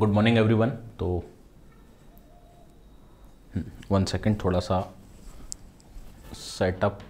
Good morning everyone तो one hmm, second थोड़ा सा सेटअप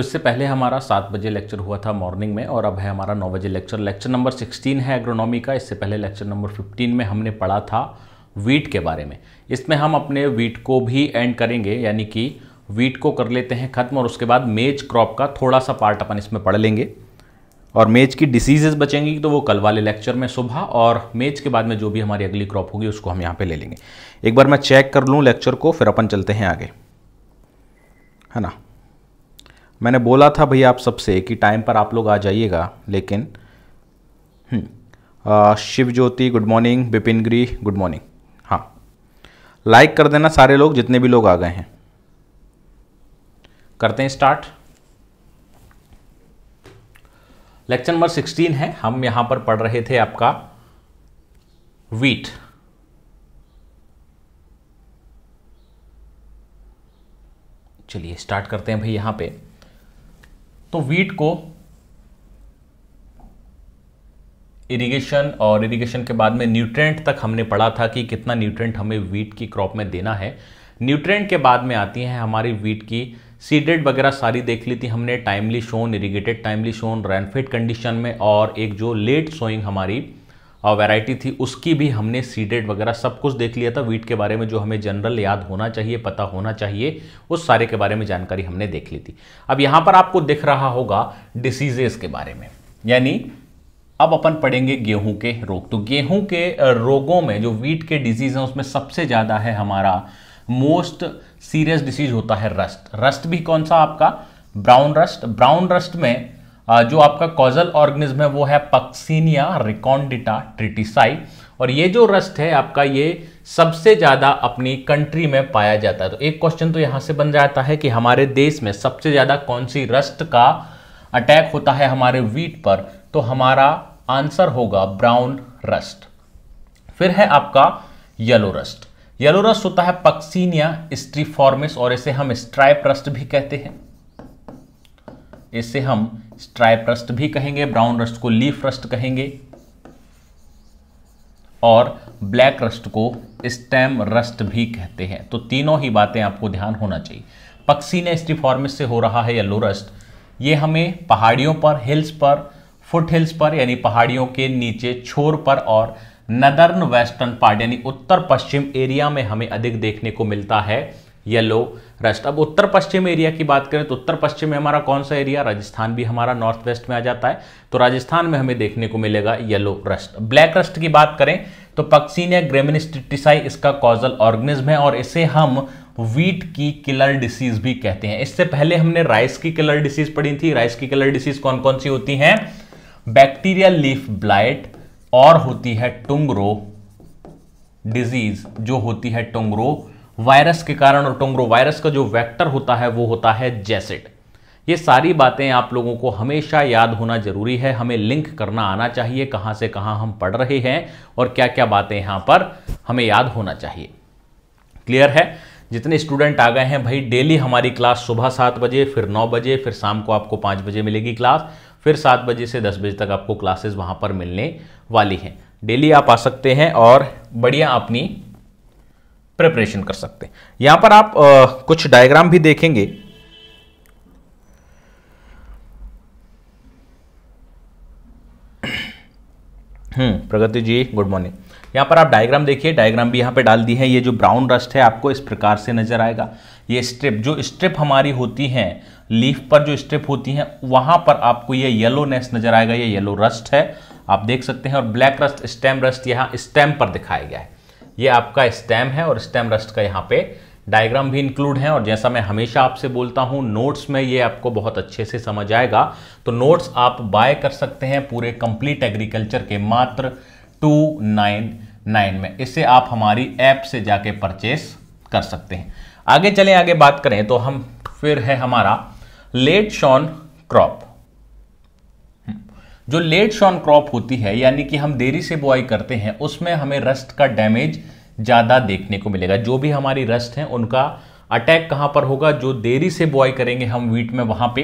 तो इससे पहले हमारा सात बजे लेक्चर हुआ था मॉर्निंग में और अब है हमारा नौ बजे लेक्चर लेक्चर नंबर सिक्सटीन है एग्रोनॉमी का इससे पहले लेक्चर नंबर फिफ्टीन में हमने पढ़ा था वीट के बारे में इसमें हम अपने वीट को भी एंड करेंगे यानी कि वीट को कर लेते हैं ख़त्म और उसके बाद मेज क्रॉप का थोड़ा सा पार्ट अपन इसमें पढ़ लेंगे और मेज की डिसीजेज बचेंगी तो वो कल वाले लेक्चर में सुबह और मेज के बाद में जो भी हमारी अगली क्रॉप होगी उसको हम यहाँ पे ले लेंगे एक बार मैं चेक कर लूँ लेक्चर को फिर अपन चलते हैं आगे है ना मैंने बोला था भैया आप सबसे कि टाइम पर आप लोग आ जाइएगा लेकिन Shiv Jyoti good morning Bipin Giri good morning हाँ लाइक कर देना सारे लोग जितने भी लोग आ गए हैं करते हैं स्टार्ट लेक्चर नंबर सिक्सटीन है हम यहाँ पर पढ़ रहे थे आपका वीट चलिए स्टार्ट करते हैं भाई यहाँ पे तो वीट को इरिगेशन और इरिगेशन के बाद में न्यूट्रेंट तक हमने पढ़ा था कि कितना न्यूट्रेंट हमें वीट की क्रॉप में देना है न्यूट्रेंट के बाद में आती हैं हमारी वीट की सीडेड वगैरह सारी देख ली थी हमने timely sown irrigated timely sown rainfed condition में और एक जो लेट सोइंग हमारी वैरायटी थी उसकी भी हमने सीडेड वगैरह सब कुछ देख लिया था वीट के बारे में जो हमें जनरल याद होना चाहिए पता होना चाहिए उस सारे के बारे में जानकारी हमने देख ली थी अब यहाँ पर आपको दिख रहा होगा डिसीजेज के बारे में यानी अब अपन पढ़ेंगे गेहूं के रोग तो गेहूं के रोगों में जो वीट के डिजीज हैं उसमें सबसे ज़्यादा है हमारा मोस्ट सीरियस डिसीज होता है रस्ट रस्ट भी कौन सा आपका ब्राउन रस्ट ब्राउन रस्ट में जो आपका कॉजल ऑर्गेनिज्म है वो है पक्सीनिया रिकॉन्डिटा ट्रिटिसाई और ये जो रस्ट है आपका ये सबसे ज़्यादा अपनी कंट्री में पाया जाता है तो एक क्वेश्चन तो यहाँ से बन जाता है कि हमारे देश में सबसे ज़्यादा कौन सी रस्ट का अटैक होता है हमारे वीट पर तो हमारा आंसर होगा ब्राउन रस्ट फिर है आपका येलो रस्ट येलो रस्ट होता है पक्सीनिया स्ट्रीफॉर्मिस और इसे हम स्ट्राइप रस्ट भी कहते हैं इसे हम स्ट्राइप रस्ट भी कहेंगे ब्राउन रस्ट को लीफ रस्ट कहेंगे और ब्लैक रस्ट को स्टेम रस्ट भी कहते हैं तो तीनों ही बातें आपको ध्यान होना चाहिए ने स्टीफॉर्मिस से हो रहा है येलो रस्ट ये हमें पहाड़ियों पर हिल्स पर फुट हिल्स पर यानी पहाड़ियों के नीचे छोर पर और नदर्न वेस्टर्न पार्ट यानी उत्तर पश्चिम एरिया में हमें अधिक देखने को मिलता है येलो रेस्ट अब उत्तर पश्चिम एरिया की बात करें तो उत्तर पश्चिम में हमारा कौन सा एरिया राजस्थान भी हमारा नॉर्थ वेस्ट में आ जाता है तो राजस्थान में हमें देखने को मिलेगा येलो रस्ट ब्लैक रस्ट की बात करें तो या ग्रेमिनिस्टिटिसाई इसका कॉजल ऑर्गेनिज्म है और इसे हम वीट की किलर डिसीज भी कहते हैं इससे पहले हमने राइस की किलर डिसीज पढ़ी थी राइस की किलर डिसीज कौन कौन सी होती हैं बैक्टीरियल लीफ ब्लाइट और होती है टुंगरो डिजीज जो होती है टुंगरो वायरस के कारण और टोंग्रो वायरस का जो वेक्टर होता है वो होता है जैसेड ये सारी बातें आप लोगों को हमेशा याद होना जरूरी है हमें लिंक करना आना चाहिए कहाँ से कहाँ हम पढ़ रहे हैं और क्या क्या बातें यहाँ पर हमें याद होना चाहिए क्लियर है जितने स्टूडेंट आ गए हैं भाई डेली हमारी क्लास सुबह सात बजे फिर नौ बजे फिर शाम को आपको पाँच बजे मिलेगी क्लास फिर सात बजे से दस बजे तक आपको क्लासेस वहाँ पर मिलने वाली हैं डेली आप आ सकते हैं और बढ़िया अपनी प्रिपरेशन कर सकते हैं यहां पर आप आ, कुछ डायग्राम भी देखेंगे हम्म प्रगति जी गुड मॉर्निंग यहाँ पर आप डायग्राम देखिए डायग्राम भी यहाँ पे डाल दी है ये जो ब्राउन रस्ट है आपको इस प्रकार से नजर आएगा ये स्ट्रिप जो स्ट्रिप हमारी होती है लीफ पर जो स्ट्रिप होती है वहाँ पर आपको ये येलोनेस नजर आएगा ये येलो रस्ट है आप देख सकते हैं और ब्लैक रस्ट स्टेम रस्ट यहाँ स्टेम पर दिखाया गया है ये आपका स्टेम है और स्टेम रस्ट का यहाँ पे डायग्राम भी इंक्लूड है और जैसा मैं हमेशा आपसे बोलता हूँ नोट्स में ये आपको बहुत अच्छे से समझ आएगा तो नोट्स आप बाय कर सकते हैं पूरे कंप्लीट एग्रीकल्चर के मात्र टू नाइन नाइन में इसे आप हमारी ऐप से जाके परचेस कर सकते हैं आगे चलें आगे बात करें तो हम फिर है हमारा लेट शॉन क्रॉप जो लेट शॉन क्रॉप होती है यानी कि हम देरी से बुआई करते हैं उसमें हमें रस्ट का डैमेज ज़्यादा देखने को मिलेगा जो भी हमारी रस्ट हैं उनका अटैक कहाँ पर होगा जो देरी से बुआई करेंगे हम वीट में वहाँ पे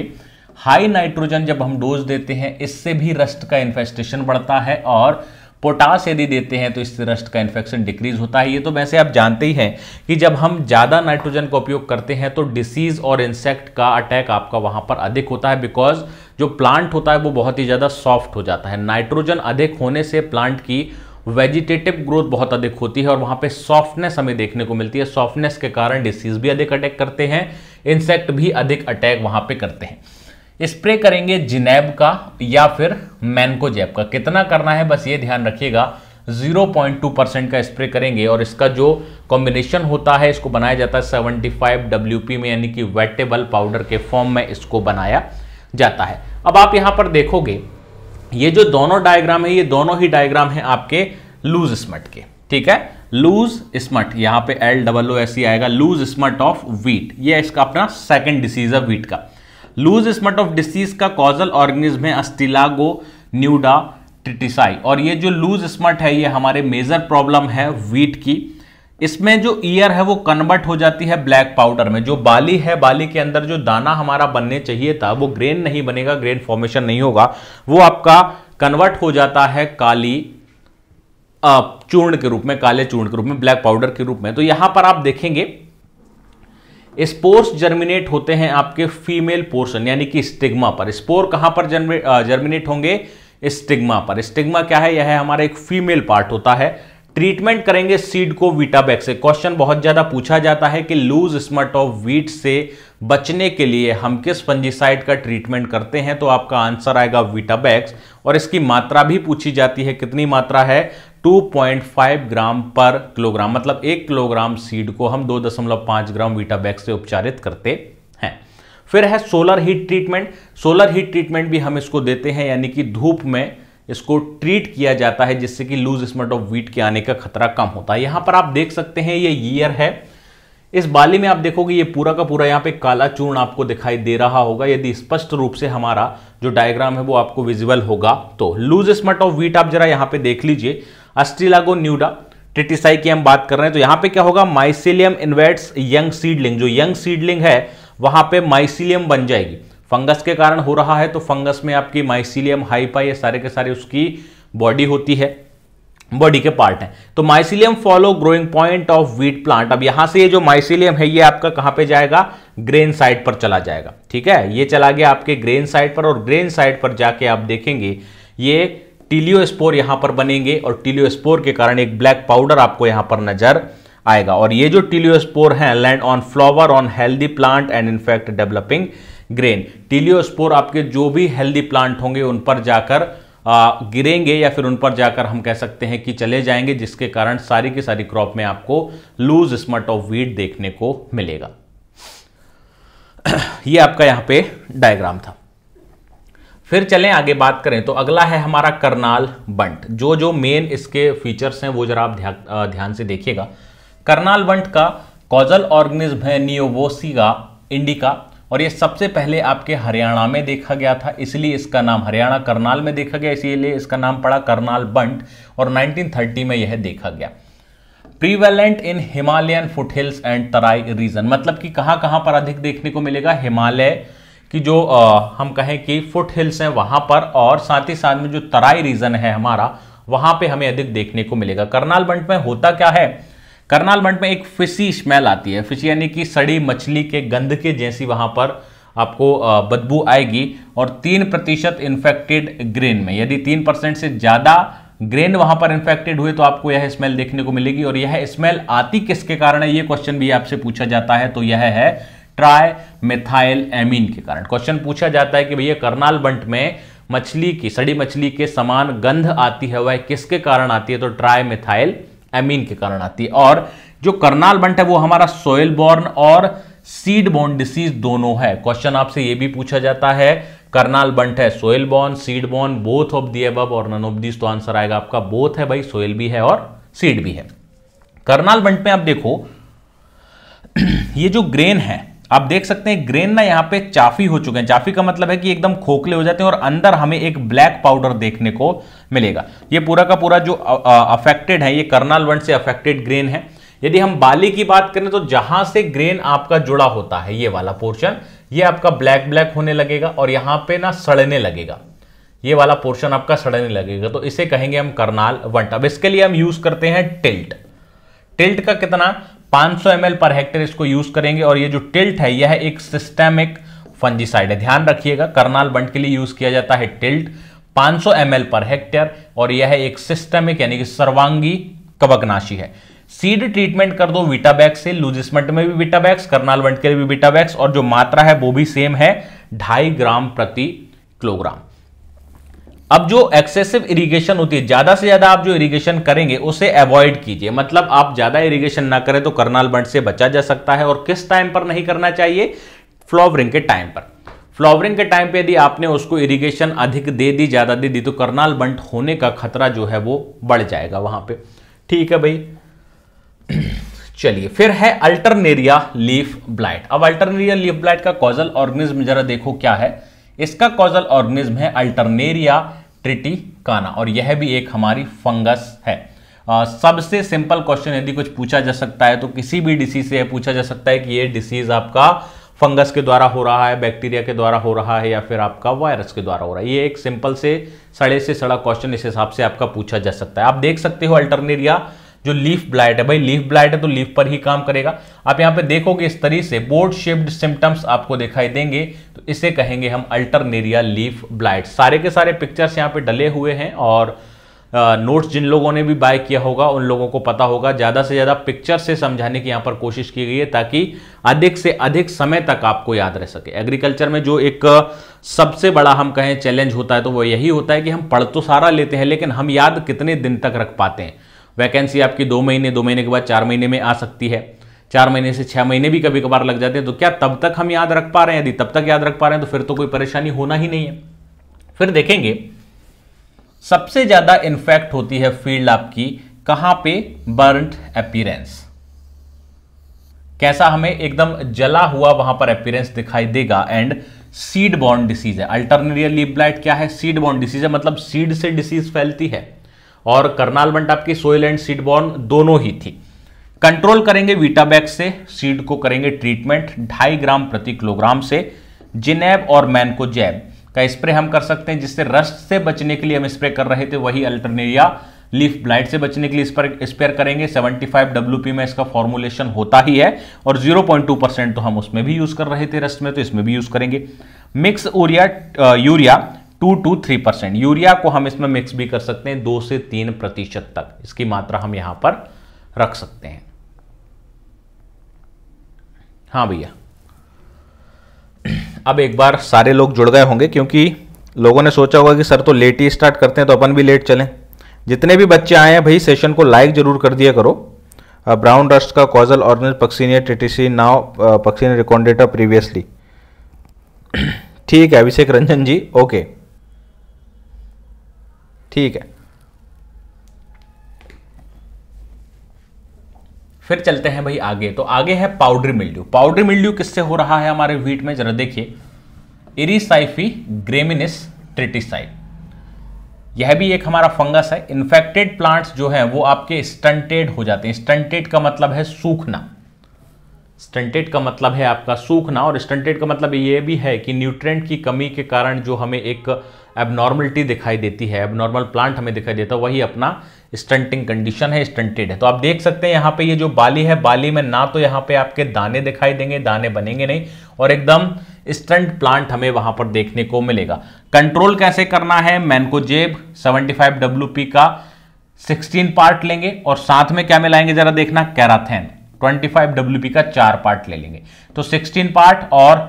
हाई नाइट्रोजन जब हम डोज देते हैं इससे भी रस्ट का इन्फेस्टेशन बढ़ता है और पोटास यदि देते हैं तो इस रस्ट का इन्फेक्शन डिक्रीज होता है ये तो वैसे आप जानते ही हैं कि जब हम ज़्यादा नाइट्रोजन का उपयोग करते हैं तो डिसीज़ और इंसेक्ट का अटैक आपका वहाँ पर अधिक होता है बिकॉज जो प्लांट होता है वो बहुत ही ज़्यादा सॉफ्ट हो जाता है नाइट्रोजन अधिक होने से प्लांट की वेजिटेटिव ग्रोथ बहुत अधिक होती है और वहाँ पर सॉफ्टनेस हमें देखने को मिलती है सॉफ्टनेस के कारण डिसीज भी अधिक अटैक करते हैं इंसेक्ट भी अधिक अटैक वहाँ पर करते हैं स्प्रे करेंगे जिनेब का या फिर मैनकोजेब का कितना करना है बस ये ध्यान रखिएगा 0.2 परसेंट का स्प्रे करेंगे और इसका जो कॉम्बिनेशन होता है इसको बनाया जाता है 75 पी में यानी कि वेटेबल पाउडर के फॉर्म में इसको बनाया जाता है अब आप यहाँ पर देखोगे ये जो दोनों डायग्राम है ये दोनों ही डायग्राम है आपके लूज स्मट के ठीक है लूज स्मट यहाँ पे एल डबल ओ एस आएगा लूज स्मट ऑफ वीट ये इसका अपना सेकेंड डिसीज है वीट का लूज स्मट ऑफ डिसीज का कॉजल ऑर्गेनिज्म है अस्टिलागो न्यूडा ट्रिटिसाई और ये जो लूज स्मट है ये हमारे मेजर प्रॉब्लम है वीट की इसमें जो ईयर है वो कन्वर्ट हो जाती है ब्लैक पाउडर में जो बाली है बाली के अंदर जो दाना हमारा बनने चाहिए था वो ग्रेन नहीं बनेगा ग्रेन फॉर्मेशन नहीं होगा वो आपका कन्वर्ट हो जाता है काली चूर्ण के रूप में काले चूर्ण के रूप में ब्लैक पाउडर के रूप में तो यहां पर आप देखेंगे स्पोर्स जर्मिनेट होते हैं आपके फीमेल पोर्शन यानी कि स्टिग्मा पर स्पोर कहां पर जर्मिनेट होंगे स्टिग्मा पर स्टिग्मा क्या है यह है हमारा एक फीमेल पार्ट होता है ट्रीटमेंट करेंगे सीड को वीटाबैक से क्वेश्चन बहुत ज़्यादा पूछा जाता है कि लूज स्मट ऑफ वीट से बचने के लिए हम किस फंजिसाइड का ट्रीटमेंट करते हैं तो आपका आंसर आएगा वीटाबैक्स और इसकी मात्रा भी पूछी जाती है कितनी मात्रा है 2.5 ग्राम पर किलोग्राम मतलब एक किलोग्राम सीड को हम 2.5 ग्राम वीटाबैक्स से उपचारित करते हैं फिर है solar heat treatment solar heat treatment भी हम इसको देते हैं यानी कि धूप में इसको ट्रीट किया जाता है जिससे कि लूज स्मट ऑफ वीट के आने का खतरा कम होता है यहां पर आप देख सकते हैं ये ईयर है इस बाली में आप देखोगे ये पूरा का पूरा यहाँ पे काला चूर्ण आपको दिखाई दे रहा होगा यदि स्पष्ट रूप से हमारा जो डायग्राम है वो आपको विजिबल होगा तो लूज स्मट ऑफ वीट आप जरा यहाँ पे देख लीजिए अस्ट्रीलागो न्यूडा ट्रिटिसाई की हम बात कर रहे हैं तो यहां पे क्या होगा माइसिलियम इन्वेट्स यंग सीडलिंग जो यंग सीडलिंग है वहां पे माइसिलियम बन जाएगी फंगस के कारण हो रहा है तो फंगस में आपकी माइसिलियम हाइपा ये सारे के सारे उसकी बॉडी होती है बॉडी के पार्ट हैं तो mycelium follow growing point of wheat plant अब यहां से ये जो माइसिलियम है ये आपका कहां पे जाएगा ग्रेन साइड पर चला जाएगा ठीक है ये चला गया आपके ग्रेन साइड पर और ग्रेन साइड पर जाके आप देखेंगे ये टीलियोस्पोर यहां पर बनेंगे और टीलियोस्पोर के कारण एक ब्लैक पाउडर आपको यहां पर नजर आएगा और ये जो टीलियोस्पोर हैं land on flower on healthy plant and in fact developing grain teliospore आपके जो भी हेल्दी प्लांट होंगे उन पर जाकर आ, गिरेंगे या फिर उन पर जाकर हम कह सकते हैं कि चले जाएंगे जिसके कारण सारी की सारी क्रॉप में आपको लूज स्मट ऑफ वीट देखने को मिलेगा ये आपका यहां पे डायग्राम था फिर चलें आगे बात करें तो अगला है हमारा करनाल बंट जो जो मेन इसके फीचर्स हैं वो जरा आप ध्या, ध्यान से देखिएगा करनाल बंट का कॉजल ऑर्गेनिज्म है नियोवोसीगा इंडिका और ये सबसे पहले आपके हरियाणा में देखा गया था इसलिए इसका नाम हरियाणा करनाल में देखा गया इसीलिए इसका नाम पड़ा करनाल बंट और 1930 में यह देखा गया prevalent in Himalayan foothills and Terai region मतलब कि कहाँ कहाँ पर अधिक देखने को मिलेगा हिमालय कि जो आ, हम कहें कि फुट हिल्स हैं वहाँ पर और साथ ही साथ में जो तराई रीजन है हमारा वहाँ पे हमें अधिक देखने को मिलेगा करनाल बंट में होता क्या है करनाल बंट में एक फिशी स्मेल आती है फिशी यानी कि सड़ी मछली के गंध के जैसी वहाँ पर आपको बदबू आएगी और तीन प्रतिशत इन्फेक्टेड ग्रेन में यदि तीन परसेंट से ज़्यादा ग्रेन वहाँ पर इन्फेक्टेड हुए तो आपको यह स्मेल देखने को मिलेगी और यह स्मेल आती किसके कारण है ये क्वेश्चन भी आपसे पूछा जाता है तो यह है ट्राई मिथाइल एमीन के कारण क्वेश्चन पूछा जाता है कि भैया करनाल बंट में मछली की सड़ी मछली के समान गंध आती है वह किसके कारण आती है तो ट्राई एमीन के कारण आती है और जो करनाल बंट है वो हमारा सोयल बॉर्न और सीड बोन डिसीज दोनों है क्वेश्चन आपसे ये भी पूछा जाता है करनाल बंट है soil borne seed borne both of the above or none of this तो आंसर आएगा आपका बोथ है भाई सोयल भी है और सीड भी है करनाल बंट में आप देखो ये जो ग्रेन है आप देख सकते हैं ग्रेन ना यहाँ पे चाफी हो चुके हैं चाफी का मतलब है कि एकदम खोखले हो जाते हैं और अंदर हमें एक ब्लैक पाउडर देखने को मिलेगा ये पूरा का पूरा जो अफेक्टेड है ये कर्नाल वंड से अफेक्टेड ग्रेन है यदि हम बाली की बात करें तो जहां से ग्रेन आपका जुड़ा होता है ये वाला पोर्शन ये आपका ब्लैक ब्लैक होने लगेगा और यहाँ पे ना सड़ने लगेगा ये वाला पोर्शन आपका सड़ने लगेगा तो इसे कहेंगे हम करनाल वंट अब इसके लिए हम यूज करते हैं टिल्ट टिल्ट का कितना 500 एल पर हेक्टेयर इसको यूज करेंगे और ये जो टिल्ट है यह है एक सिस्टेमिक फंजीसाइड है ध्यान रखिएगा करनाल बंट के लिए यूज किया जाता है टिल्ट 500 एल पर हेक्टेयर और यह है एक सिस्टेमिक यानी कि सर्वांगी कवकनाशी है सीड ट्रीटमेंट कर दो विटाबैक्स से लूजिसमेंट में भी विटाबैक्स करनाल बंट के लिए भी विटाबैक्स और जो मात्रा है वो भी सेम है ढाई ग्राम प्रति किलोग्राम अब जो एक्सेसिव इरिगेशन होती है ज्यादा से ज्यादा आप जो इरिगेशन करेंगे उसे अवॉइड कीजिए मतलब आप ज्यादा इरिगेशन ना करें तो करनाल बंट से बचा जा सकता है और किस टाइम पर नहीं करना चाहिए फ्लॉवरिंग के टाइम पर फ्लावरिंग के टाइम पे यदि आपने उसको इरिगेशन अधिक दे दी ज़्यादा दे दी तो करनाल बंट होने का खतरा जो है वो बढ़ जाएगा वहां पर ठीक है भाई चलिए फिर है अल्टरनेरिया लीफ ब्लाइट अब अल्टरनेरिया लीफ ब्लाइट का कॉजल ऑर्गेनिज्म जरा देखो क्या है इसका कॉजल ऑर्गेनिज्म है अल्टरनेरिया ट्रिटिकाना और यह भी एक हमारी फंगस है आ, सबसे सिंपल क्वेश्चन यदि कुछ पूछा जा सकता है तो किसी भी डिसीज से पूछा जा सकता है कि यह डिसीज आपका फंगस के द्वारा हो रहा है बैक्टीरिया के द्वारा हो रहा है या फिर आपका वायरस के द्वारा हो रहा है ये एक सिंपल से सड़े से सड़ा क्वेश्चन इस हिसाब से आपका पूछा जा सकता है आप देख सकते हो अल्टरनेरिया जो लीफ ब्लाइट है भाई लीफ ब्लाइट है तो लीफ पर ही काम करेगा आप यहां पे देखोगे इस तरीके से बोर्ड शेप्ड सिम्टम्स आपको दिखाई देंगे तो इसे कहेंगे हम अल्टरनेरिया लीफ ब्लाइट सारे के सारे पिक्चर्स यहां पे डले हुए हैं और नोट्स जिन लोगों ने भी बाय किया होगा उन लोगों को पता होगा ज़्यादा से ज़्यादा पिक्चर से समझाने की यहाँ पर कोशिश की गई है ताकि अधिक से अधिक समय तक आपको याद रह सके एग्रीकल्चर में जो एक सबसे बड़ा हम कहें चैलेंज होता है तो वो यही होता है कि हम पढ़ तो सारा लेते हैं लेकिन हम याद कितने दिन तक रख पाते हैं वैकेंसी आपकी दो महीने दो महीने के बाद चार महीने में आ सकती है चार महीने से छः महीने भी कभी कभार लग जाते हैं तो क्या तब तक हम याद रख पा रहे हैं यदि तब तक याद रख पा रहे हैं तो फिर तो कोई परेशानी होना ही नहीं है फिर देखेंगे सबसे ज़्यादा इन्फेक्ट होती है फील्ड आपकी कहाँ पे बर्नड अपीरेंस कैसा हमें एकदम जला हुआ वहां पर अपीरेंस दिखाई देगा एंड सीड बॉन्ड डिसीज है अल्टरनेरियल लीप ब्लाइट क्या है सीड बॉन्ड डिसीज है मतलब सीड से डिसीज फैलती है और करनाल बंट आपकी सोयल एंड सीड बॉर्न दोनों ही थी कंट्रोल करेंगे वीटाबैक से सीड को करेंगे ट्रीटमेंट ढाई ग्राम प्रति किलोग्राम से जिनेब और मैन को जैब का स्प्रे हम कर सकते हैं जिससे रस्ट से बचने के लिए हम स्प्रे कर रहे थे वही अल्टरनेरिया लीफ ब्लाइट से बचने के लिए स्प्रे करेंगे 75 डब्ल्यूपी में इसका फॉर्मुलेशन होता ही है और 0.2 परसेंट तो हम उसमें भी यूज कर रहे थे रस्ट में तो इसमें भी यूज करेंगे mix urea two to three percent urea को हम इसमें मिक्स भी कर सकते हैं दो से तीन प्रतिशत तक इसकी मात्रा हम यहां पर रख सकते हैं हाँ भैया अब एक बार सारे लोग जुड़ गए होंगे क्योंकि लोगों ने सोचा होगा कि सर तो लेट ही स्टार्ट करते हैं तो अपन भी लेट चलें जितने भी बच्चे आए हैं भाई सेशन को लाइक जरूर कर दिया करो ब्राउन रस्ट का कॉजल ऑर्गेनिज पक्सीनिया टीटीसी नाव पक्सीनिया रिकॉन्डेटा प्रीवियसली ठीक है अभिषेक रंजन जी ओके ठीक है फिर चलते हैं भाई आगे तो आगे है पाउडरी मिल्ड्यू पाउडरी मिल्ड्यू किससे हो रहा है हमारे व्हीट में जरा देखिए इरिसाइफी ग्रेमिनिस ट्रिटिसाइड यह भी एक हमारा फंगस है इन्फेक्टेड प्लांट्स जो है वो आपके स्टंटेड हो जाते हैं स्टंटेड का मतलब है सूखना स्टंटेड का मतलब है आपका सूखना और स्टंटेड का मतलब ये भी है कि न्यूट्रेंट की कमी के कारण जो हमें एक एबनॉर्मलिटी दिखाई देती है एबनॉर्मल प्लांट हमें दिखाई देता है वही अपना स्टंटिंग कंडीशन है स्टंटेड है तो आप देख सकते हैं यहाँ पे ये जो बाली है बाली में ना तो यहाँ पे आपके दाने दिखाई देंगे दाने बनेंगे नहीं और एकदम स्टंट प्लांट हमें वहाँ पर देखने को मिलेगा कंट्रोल कैसे करना है मैनकोजेब 75 डब्ल्यूपी का 16 पार्ट लेंगे और साथ में क्या मिलाएंगे जरा देखना कैराथेन 25 डब्ल्यू का चार पार्ट ले लेंगे तो 16 पार्ट और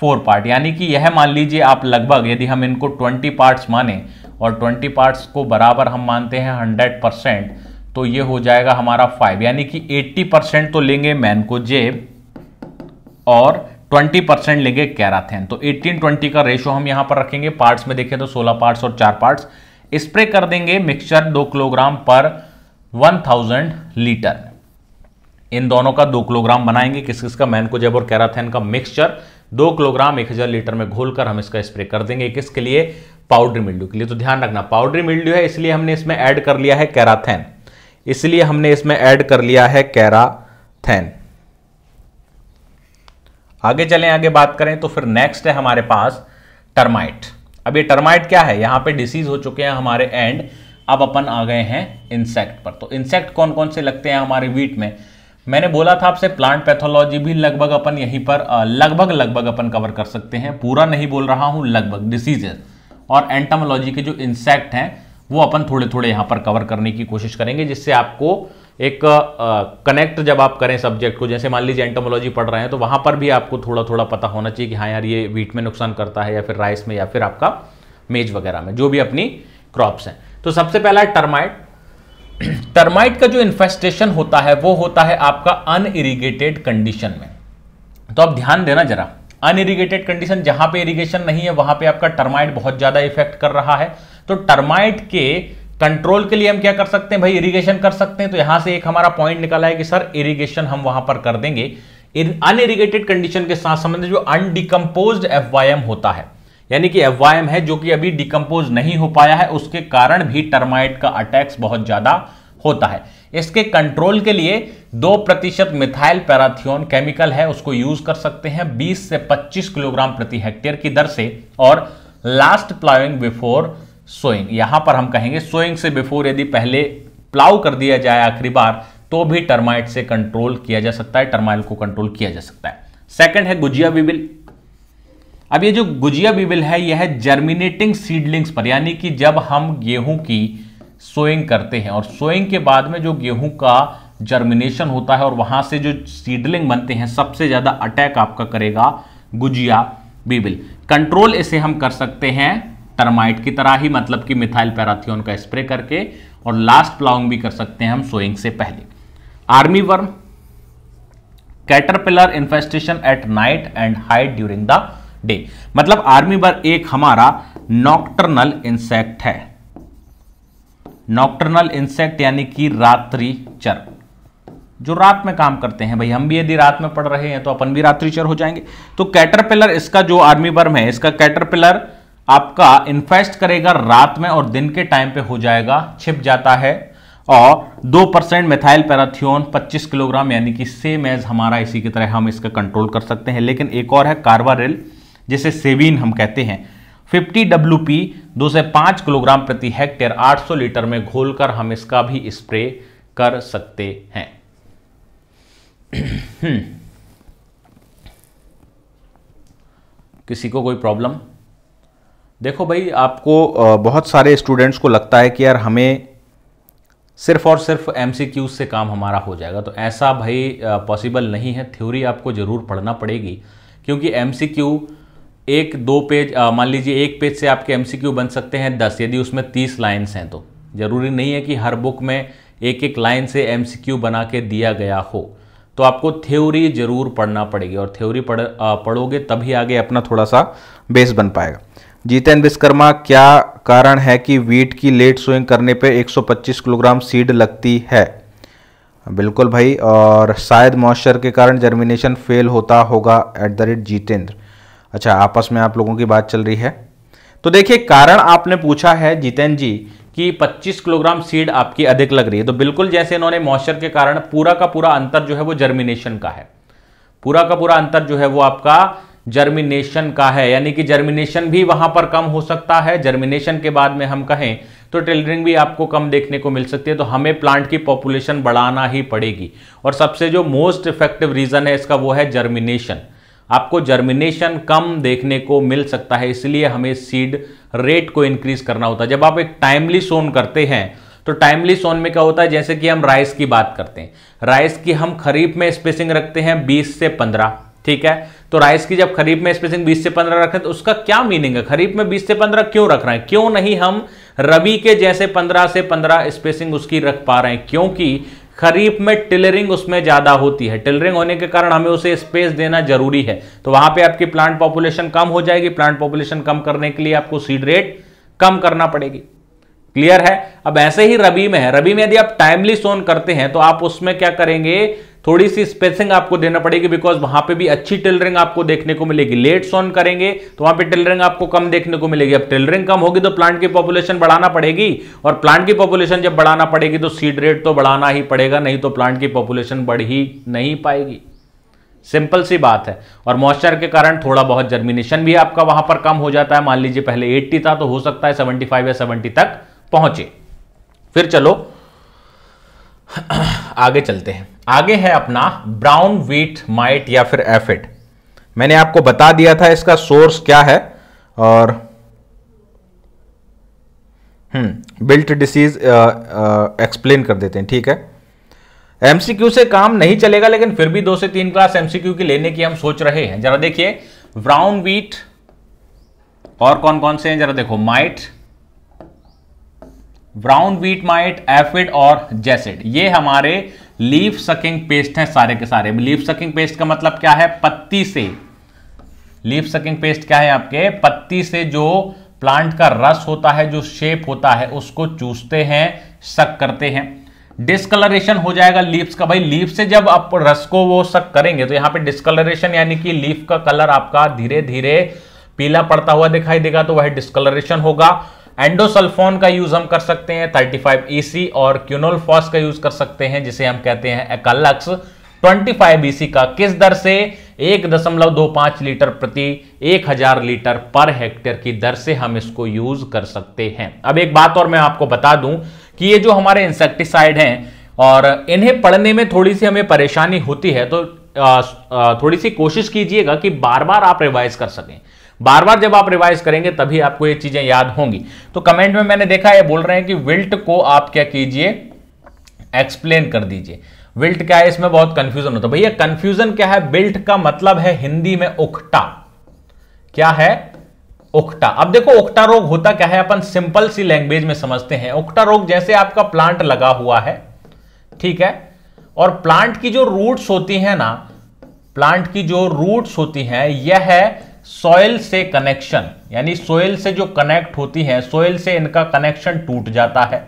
फोर पार्ट यानी कि यह मान लीजिए आप लगभग यदि हम इनको 20 पार्ट्स माने और 20 पार्ट्स को बराबर हम मानते हैं 100 परसेंट तो ये हो जाएगा हमारा 5 यानी कि 80 परसेंट तो लेंगे मैन को जेब और 20 परसेंट लेंगे कैराथेन तो 18 20 का रेशो हम यहां पर रखेंगे पार्ट्स में देखें तो 16 पार्ट्स और चार पार्ट्स स्प्रे कर देंगे मिक्सचर दो किलोग्राम पर 1000 लीटर इन दोनों का दो किलोग्राम बनाएंगे किस किस का मैनकोजेब और कैराथेन का मिक्सचर दो किलोग्राम एक हजार लीटर में घोलकर हम इसका स्प्रे कर देंगे किसके लिए पाउडरी मिल्ड्यू के लिए तो ध्यान रखना पाउडरी मिल्ड्यू है इसलिए हमने इसमें ऐड कर लिया है कैराथेन इसलिए हमने इसमें ऐड कर लिया है कैराथेन आगे चलें आगे बात करें तो फिर नेक्स्ट है हमारे पास टर्माइट अब ये टर्माइट क्या है यहां पे डिसीज हो चुके हैं हमारे एंड अब अपन आ गए हैं इंसेक्ट पर तो इंसेक्ट कौन कौन से लगते हैं हमारे वीट में मैंने बोला था आपसे प्लांट पैथोलॉजी भी लगभग अपन यहीं पर लगभग लगभग अपन कवर कर सकते हैं पूरा नहीं बोल रहा हूँ लगभग डिसीजेस और एंटामोलॉजी के जो इंसेक्ट हैं वो अपन थोड़े थोड़े यहाँ पर कवर करने की कोशिश करेंगे जिससे आपको एक कनेक्ट जब आप करें सब्जेक्ट को जैसे मान लीजिए एंटोमोलॉजी पढ़ रहे हैं तो वहाँ पर भी आपको थोड़ा थोड़ा पता होना चाहिए कि हाँ यार ये वीट में नुकसान करता है या फिर राइस में या फिर आपका मेज वगैरह में जो भी अपनी क्रॉप्स हैं तो सबसे पहला है टर्माइट टर्माइट का जो इन्फेस्टेशन होता है वो होता है आपका अन इरीगेटेड कंडीशन में तो आप ध्यान देना जरा इरीगेटेड कंडीशन जहां पे इरीगेशन नहीं है वहां पे आपका टर्माइट बहुत ज्यादा इफेक्ट कर रहा है तो टर्माइट के कंट्रोल के लिए हम क्या कर सकते हैं भाई इरीगेशन कर सकते हैं तो यहां से एक हमारा पॉइंट निकला है कि सर इरीगेशन हम वहां पर कर देंगे अन इरीगेटेड कंडीशन के साथ संबंधित जो अनडिकम्पोज एफ होता है यानी कि एफ है जो कि अभी डिकम्पोज नहीं हो पाया है उसके कारण भी टर्माइट का अटैक्स बहुत ज़्यादा होता है इसके कंट्रोल के लिए दो प्रतिशत मिथाइल पैराथियोन केमिकल है उसको यूज कर सकते हैं 20 से 25 किलोग्राम प्रति हेक्टेयर की दर से और लास्ट प्लाउइंग बिफोर सोइंग यहां पर हम कहेंगे सोइंग से बिफोर यदि पहले प्लाउ कर दिया जाए आखिरी बार तो भी टर्माइट से कंट्रोल किया जा सकता है टर्माइल को कंट्रोल किया जा सकता है सेकंड है गुजिया विबिल अब ये जो गुजिया बीबिल है यह है जर्मिनेटिंग सीडलिंग्स पर यानी कि जब हम गेहूं की सोइंग करते हैं और सोइंग के बाद में जो गेहूं का जर्मिनेशन होता है और वहां से जो सीडलिंग बनते हैं सबसे ज़्यादा अटैक आपका करेगा गुजिया बीबिल कंट्रोल इसे हम कर सकते हैं टर्माइट की तरह ही मतलब कि मिथाइल पैराथियोन का स्प्रे करके और लास्ट प्लाउंग भी कर सकते हैं हम सोइंग से पहले army worm caterpillar infestation at night and hide during the day मतलब आर्मी बर एक हमारा नॉक्टर्नल इंसेक्ट है नॉक्टर्नल इंसेक्ट यानी कि रात्रि चर जो रात में काम करते हैं भाई हम भी यदि रात में पढ़ रहे हैं तो अपन भी रात्रिचर हो जाएंगे तो कैटरपिलर इसका जो आर्मी बर्म है इसका कैटरपिलर आपका इन्फेस्ट करेगा रात में और दिन के टाइम पे हो जाएगा छिप जाता है और दो परसेंट मिथाइल पैराथियोन 25 किलोग्राम यानी कि सेम एज हमारा इसी की तरह हम इसका कंट्रोल कर सकते हैं लेकिन एक और है कार्बारिल जिसे सेविन हम कहते हैं 50 डब्ल्यू पी दो से पाँच किलोग्राम प्रति हेक्टेयर 800 लीटर में घोलकर हम इसका भी स्प्रे कर सकते हैं किसी को कोई प्रॉब्लम देखो भाई आपको बहुत सारे स्टूडेंट्स को लगता है कि यार हमें सिर्फ और सिर्फ एम से काम हमारा हो जाएगा तो ऐसा भाई पॉसिबल नहीं है थ्योरी आपको ज़रूर पढ़ना पड़ेगी क्योंकि एम एक दो पेज मान लीजिए एक पेज से आपके एमसीक्यू बन सकते हैं दस यदि उसमें तीस लाइन्स हैं तो ज़रूरी नहीं है कि हर बुक में एक एक लाइन से एमसीक्यू बना के दिया गया हो तो आपको थ्योरी जरूर पढ़ना पड़ेगी और थ्योरी पढ़ पढ़ोगे तभी आगे अपना थोड़ा सा बेस बन पाएगा जीतेन विश्वकर्मा क्या कारण है कि वीट की लेट सोइंग करने पे 125 किलोग्राम सीड लगती है बिल्कुल भाई और शायद मॉइस्चर के कारण जर्मिनेशन फेल होता होगा एट द रेट जीतेंद्र अच्छा आपस में आप लोगों की बात चल रही है तो देखिए कारण आपने पूछा है जितेन जी कि 25 किलोग्राम सीड आपकी अधिक लग रही है तो बिल्कुल जैसे इन्होंने मॉइस्चर के कारण पूरा का पूरा अंतर जो है वो जर्मिनेशन का है पूरा का पूरा अंतर जो है वो आपका जर्मिनेशन का है यानी कि जर्मिनेशन भी वहां पर कम हो सकता है जर्मिनेशन के बाद में हम कहें तो टेलरिंग भी आपको कम देखने को मिल सकती है तो हमें प्लांट की पॉपुलेशन बढ़ाना ही पड़ेगी और सबसे जो मोस्ट इफेक्टिव रीजन है इसका वो है जर्मिनेशन आपको जर्मिनेशन कम देखने को मिल सकता है इसलिए हमें सीड रेट को इंक्रीज करना होता है जब आप एक टाइमली सोन करते हैं तो टाइमली सोन में क्या होता है जैसे कि हम राइस की बात करते हैं राइस की हम खरीफ में स्पेसिंग रखते हैं 20 से 15 ठीक है तो राइस की जब खरीफ में स्पेसिंग 20 से 15 रखें तो उसका क्या मीनिंग है खरीफ में 20 से 15 क्यों रख रहे हैं क्यों नहीं हम रबी के जैसे 15 से 15 स्पेसिंग उसकी रख पा रहे हैं क्योंकि खरीफ में टिलरिंग उसमें ज़्यादा होती है टिलरिंग होने के कारण हमें उसे स्पेस देना जरूरी है तो वहां पे आपकी प्लांट पॉपुलेशन कम हो जाएगी प्लांट पॉपुलेशन कम करने के लिए आपको सीड रेट कम करना पड़ेगी क्लियर है अब ऐसे ही रबी में है रबी में यदि आप टाइमली सोन करते हैं तो आप उसमें क्या करेंगे थोड़ी सी स्पेसिंग आपको देना पड़ेगी बिकॉज वहां पे भी अच्छी टेलरिंग आपको देखने को मिलेगी लेट सॉन करेंगे तो वहां पे टेलरिंग आपको कम देखने को मिलेगी अब टेलरिंग कम होगी तो प्लांट की पॉपुलेशन बढ़ाना पड़ेगी और प्लांट की पॉपुलेशन जब बढ़ाना पड़ेगी तो सीड रेट तो बढ़ाना ही पड़ेगा नहीं तो प्लांट की पॉपुलेशन बढ़ ही नहीं पाएगी सिंपल सी बात है और मॉइस्चर के कारण थोड़ा बहुत जर्मिनेशन भी आपका वहां पर कम हो जाता है मान लीजिए पहले 80 था तो हो सकता है 75 या 70 तक पहुंचे फिर चलो आगे चलते हैं आगे है अपना ब्राउन वीट माइट या फिर एफिड मैंने आपको बता दिया था इसका सोर्स क्या है और बिल्ट डिसीज एक्सप्लेन कर देते हैं ठीक है एमसीक्यू से काम नहीं चलेगा लेकिन फिर भी दो से तीन क्लास एमसीक्यू की लेने की हम सोच रहे हैं जरा देखिए ब्राउन वीट और कौन कौन से हैं जरा देखो mite brown wheat mite aphid और जेसिड ये हमारे लीफ सकिंग पेस्ट हैं सारे के सारे लीफ सकिंग पेस्ट का मतलब क्या है पत्ती से लीफ सकिंग पेस्ट क्या है आपके पत्ती से जो प्लांट का रस होता है जो शेप होता है उसको चूसते हैं सक करते हैं डिसकलरेशन हो जाएगा लीव्स का भाई लीफ से जब आप रस को वो सक करेंगे तो यहाँ पे डिसकलरेशन यानी कि लीफ का कलर आपका धीरे धीरे पीला पड़ता हुआ दिखाई देगा तो वह डिस्कलरेशन होगा एंडोसल्फोन का यूज हम कर सकते हैं 35 ईसी e और क्यूनोलफॉस का यूज कर सकते हैं जिसे हम कहते हैं एकलक्स 25 ईसी का किस दर से एक दशमलव दो पांच लीटर प्रति एक हजार लीटर पर हेक्टेयर की दर से हम इसको यूज कर सकते हैं अब एक बात और मैं आपको बता दूं कि ये जो हमारे इंसेक्टिसाइड हैं और इन्हें पढ़ने में थोड़ी सी हमें परेशानी होती है तो थोड़ी सी कोशिश कीजिएगा कि बार बार आप रिवाइज कर सकें बार बार जब आप रिवाइज करेंगे तभी आपको ये चीजें याद होंगी तो कमेंट में मैंने देखा ये बोल रहे हैं कि विल्ट को आप क्या कीजिए एक्सप्लेन कर दीजिए विल्ट क्या है इसमें बहुत कंफ्यूजन होता है भैया कंफ्यूजन क्या है बिल्ट का मतलब है हिंदी में उखटा क्या है उखटा अब देखो उखटा रोग होता क्या है अपन सिंपल सी लैंग्वेज में समझते हैं उखटा रोग जैसे आपका प्लांट लगा हुआ है ठीक है और प्लांट की जो रूट्स होती हैं ना प्लांट की जो रूट्स होती हैं यह है सॉइल से कनेक्शन यानी सोयल से जो कनेक्ट होती है सोयल से इनका कनेक्शन टूट जाता है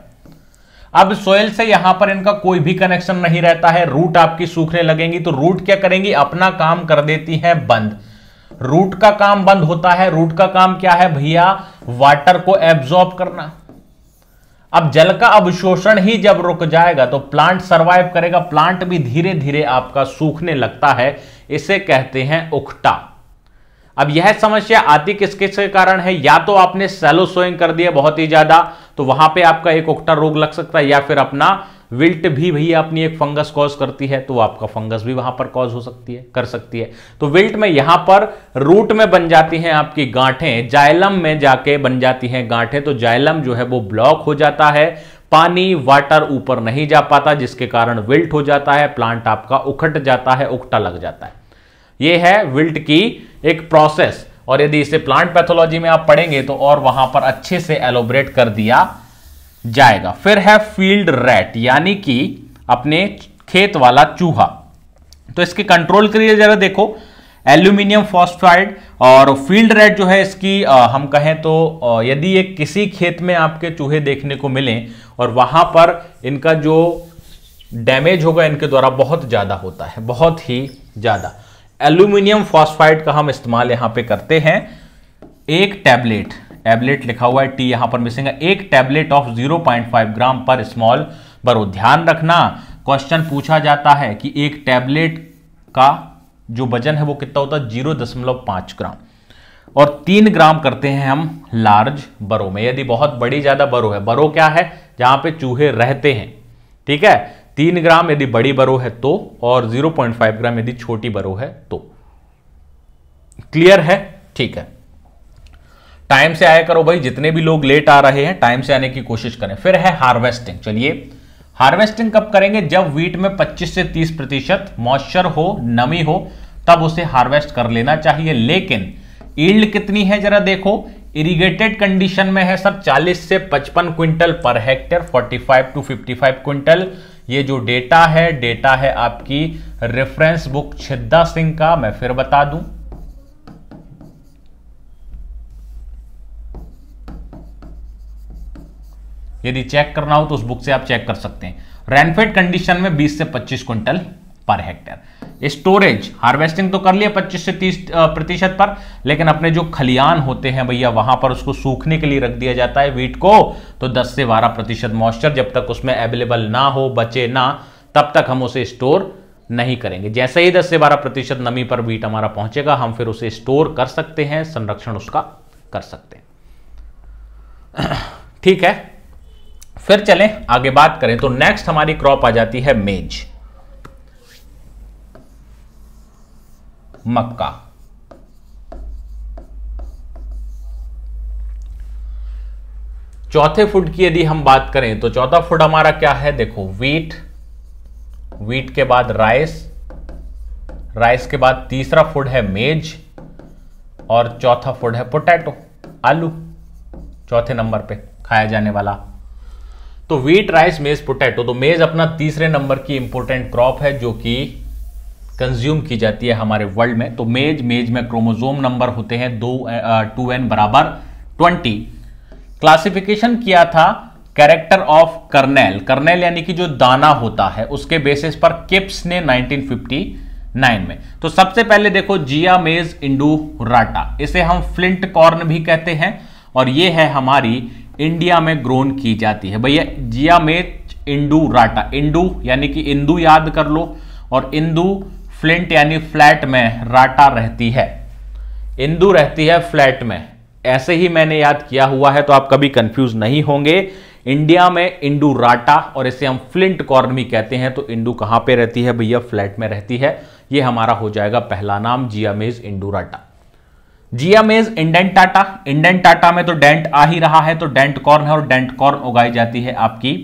अब सोयल से यहां पर इनका कोई भी कनेक्शन नहीं रहता है रूट आपकी सूखने लगेंगी तो रूट क्या करेंगी अपना काम कर देती है बंद रूट का काम बंद होता है रूट का काम क्या है भैया वाटर को एब्जॉर्ब करना अब जल का अवशोषण ही जब रुक जाएगा तो प्लांट सर्वाइव करेगा प्लांट भी धीरे धीरे आपका सूखने लगता है इसे कहते हैं उखटा अब यह समस्या आती किस किस कारण है या तो आपने सेलो सोइंग कर दिया बहुत ही ज्यादा तो वहां पे आपका एक उक्टा रोग लग सकता है या फिर अपना विल्ट भी भैया अपनी एक फंगस कॉज करती है तो आपका फंगस भी वहां पर कॉज हो सकती है कर सकती है तो विल्ट में यहां पर रूट में बन जाती हैं आपकी गांठें जाइलम में जाके बन जाती हैं गांठें तो जाइलम जो है वो ब्लॉक हो जाता है पानी वाटर ऊपर नहीं जा पाता जिसके कारण विल्ट हो जाता है प्लांट आपका उखट जाता है उखटा लग जाता है यह है विल्ट की एक प्रोसेस और यदि इसे प्लांट पैथोलॉजी में आप पढ़ेंगे तो और वहां पर अच्छे से एलोबरेट कर दिया जाएगा फिर है फील्ड रैट यानी कि अपने खेत वाला चूहा तो इसके कंट्रोल के लिए जरा देखो एल्यूमिनियम फॉस्फाइड और फील्ड रेड जो है इसकी आ, हम कहें तो यदि ये किसी खेत में आपके चूहे देखने को मिलें और वहां पर इनका जो डैमेज होगा इनके द्वारा बहुत ज़्यादा होता है बहुत ही ज़्यादा एल्यूमिनियम फॉस्फाइड का हम इस्तेमाल यहां पे करते हैं एक टैबलेट टैबलेट लिखा हुआ है टी यहां पर मिसिंग है एक टैबलेट ऑफ 0.5 ग्राम पर स्मॉल बरो ध्यान रखना क्वेश्चन पूछा जाता है कि एक टैबलेट का जो वजन है वो कितना होता है जीरो दशमलव ग्राम और तीन ग्राम करते हैं हम लार्ज बरो में यदि बहुत बड़ी ज़्यादा बरो है बरो क्या है जहां पे चूहे रहते हैं ठीक है तीन ग्राम यदि बड़ी बरो है तो और 0.5 ग्राम यदि छोटी बरो है तो क्लियर है ठीक है टाइम से आया करो भाई जितने भी लोग लेट आ रहे हैं टाइम से आने की कोशिश करें फिर है हार्वेस्टिंग चलिए हार्वेस्टिंग कब करेंगे जब वीट में 25 से 30 प्रतिशत मॉइस्चर हो नमी हो तब उसे हार्वेस्ट कर लेना चाहिए लेकिन ईल्ड कितनी है जरा देखो इरिगेटेड कंडीशन में है सब 40 से 55 quintal per hectare 45 to 55 quintal ये जो डेटा है डेटा है आपकी रेफरेंस बुक छिद्दा सिंह का मैं फिर बता दूं यदि चेक करना हो तो उस बुक से आप चेक कर सकते हैं रेनफेड कंडीशन में 20 से 25 quintal per hectare storage harvesting तो कर लिया 25 से 30 प्रतिशत पर लेकिन अपने जो खलियान होते हैं भैया वहां पर उसको सूखने के लिए रख दिया जाता है वीट को तो 10 से 12 प्रतिशत मॉइस्चर जब तक उसमें अवेलेबल ना हो बचे ना तब तक हम उसे स्टोर नहीं करेंगे जैसे ही 10 से 12 प्रतिशत नमी पर वीट हमारा पहुंचेगा हम फिर उसे स्टोर कर सकते हैं संरक्षण उसका कर सकते हैं ठीक है फिर चलें आगे बात करें तो नेक्स्ट हमारी क्रॉप आ जाती है मेज मक्का चौथे फूड की यदि हम बात करें तो चौथा फूड हमारा क्या है देखो वीट वीट के बाद राइस राइस के बाद तीसरा फूड है मेज और चौथा फूड है पोटैटो आलू चौथे नंबर पे खाया जाने वाला तो वीट राइस मेज पोटैटो तो मेज अपना तीसरे नंबर की इंपोर्टेंट क्रॉप है जो कि कंज्यूम की जाती है हमारे वर्ल्ड में तो मेज मेज में क्रोमोजोम नंबर होते हैं दो टू एन बराबर ट्वेंटी क्लासिफिकेशन किया था कैरेक्टर ऑफ कर्नेल कर्नेल यानी कि जो दाना होता है उसके बेसिस पर किप्स ने 1959 में तो सबसे पहले देखो जिया मेज इंडू राटा इसे हम फ्लिंट कॉर्न भी कहते हैं और ये है हमारी इंडिया में ग्रोन की जाती है भैया जिया मेज इंडू राटा इंडू यानी कि इंदू याद कर लो और इंदू फ्लिंट यानी फ्लैट में राटा रहती है इंदू रहती है फ्लैट में ऐसे ही मैंने याद किया हुआ है तो आप कभी कंफ्यूज नहीं होंगे इंडिया में इंडू राटा और इसे हम फ्लिंट कॉर्न भी कहते हैं तो इंडू कहां पे रहती है भैया फ्लैट में रहती है ये हमारा हो जाएगा पहला नाम Zea mays indurata Zea mays indentata में तो डेंट आ ही रहा है तो डेंट कॉर्न है और डेंट कॉर्न उगाई जाती है आपकी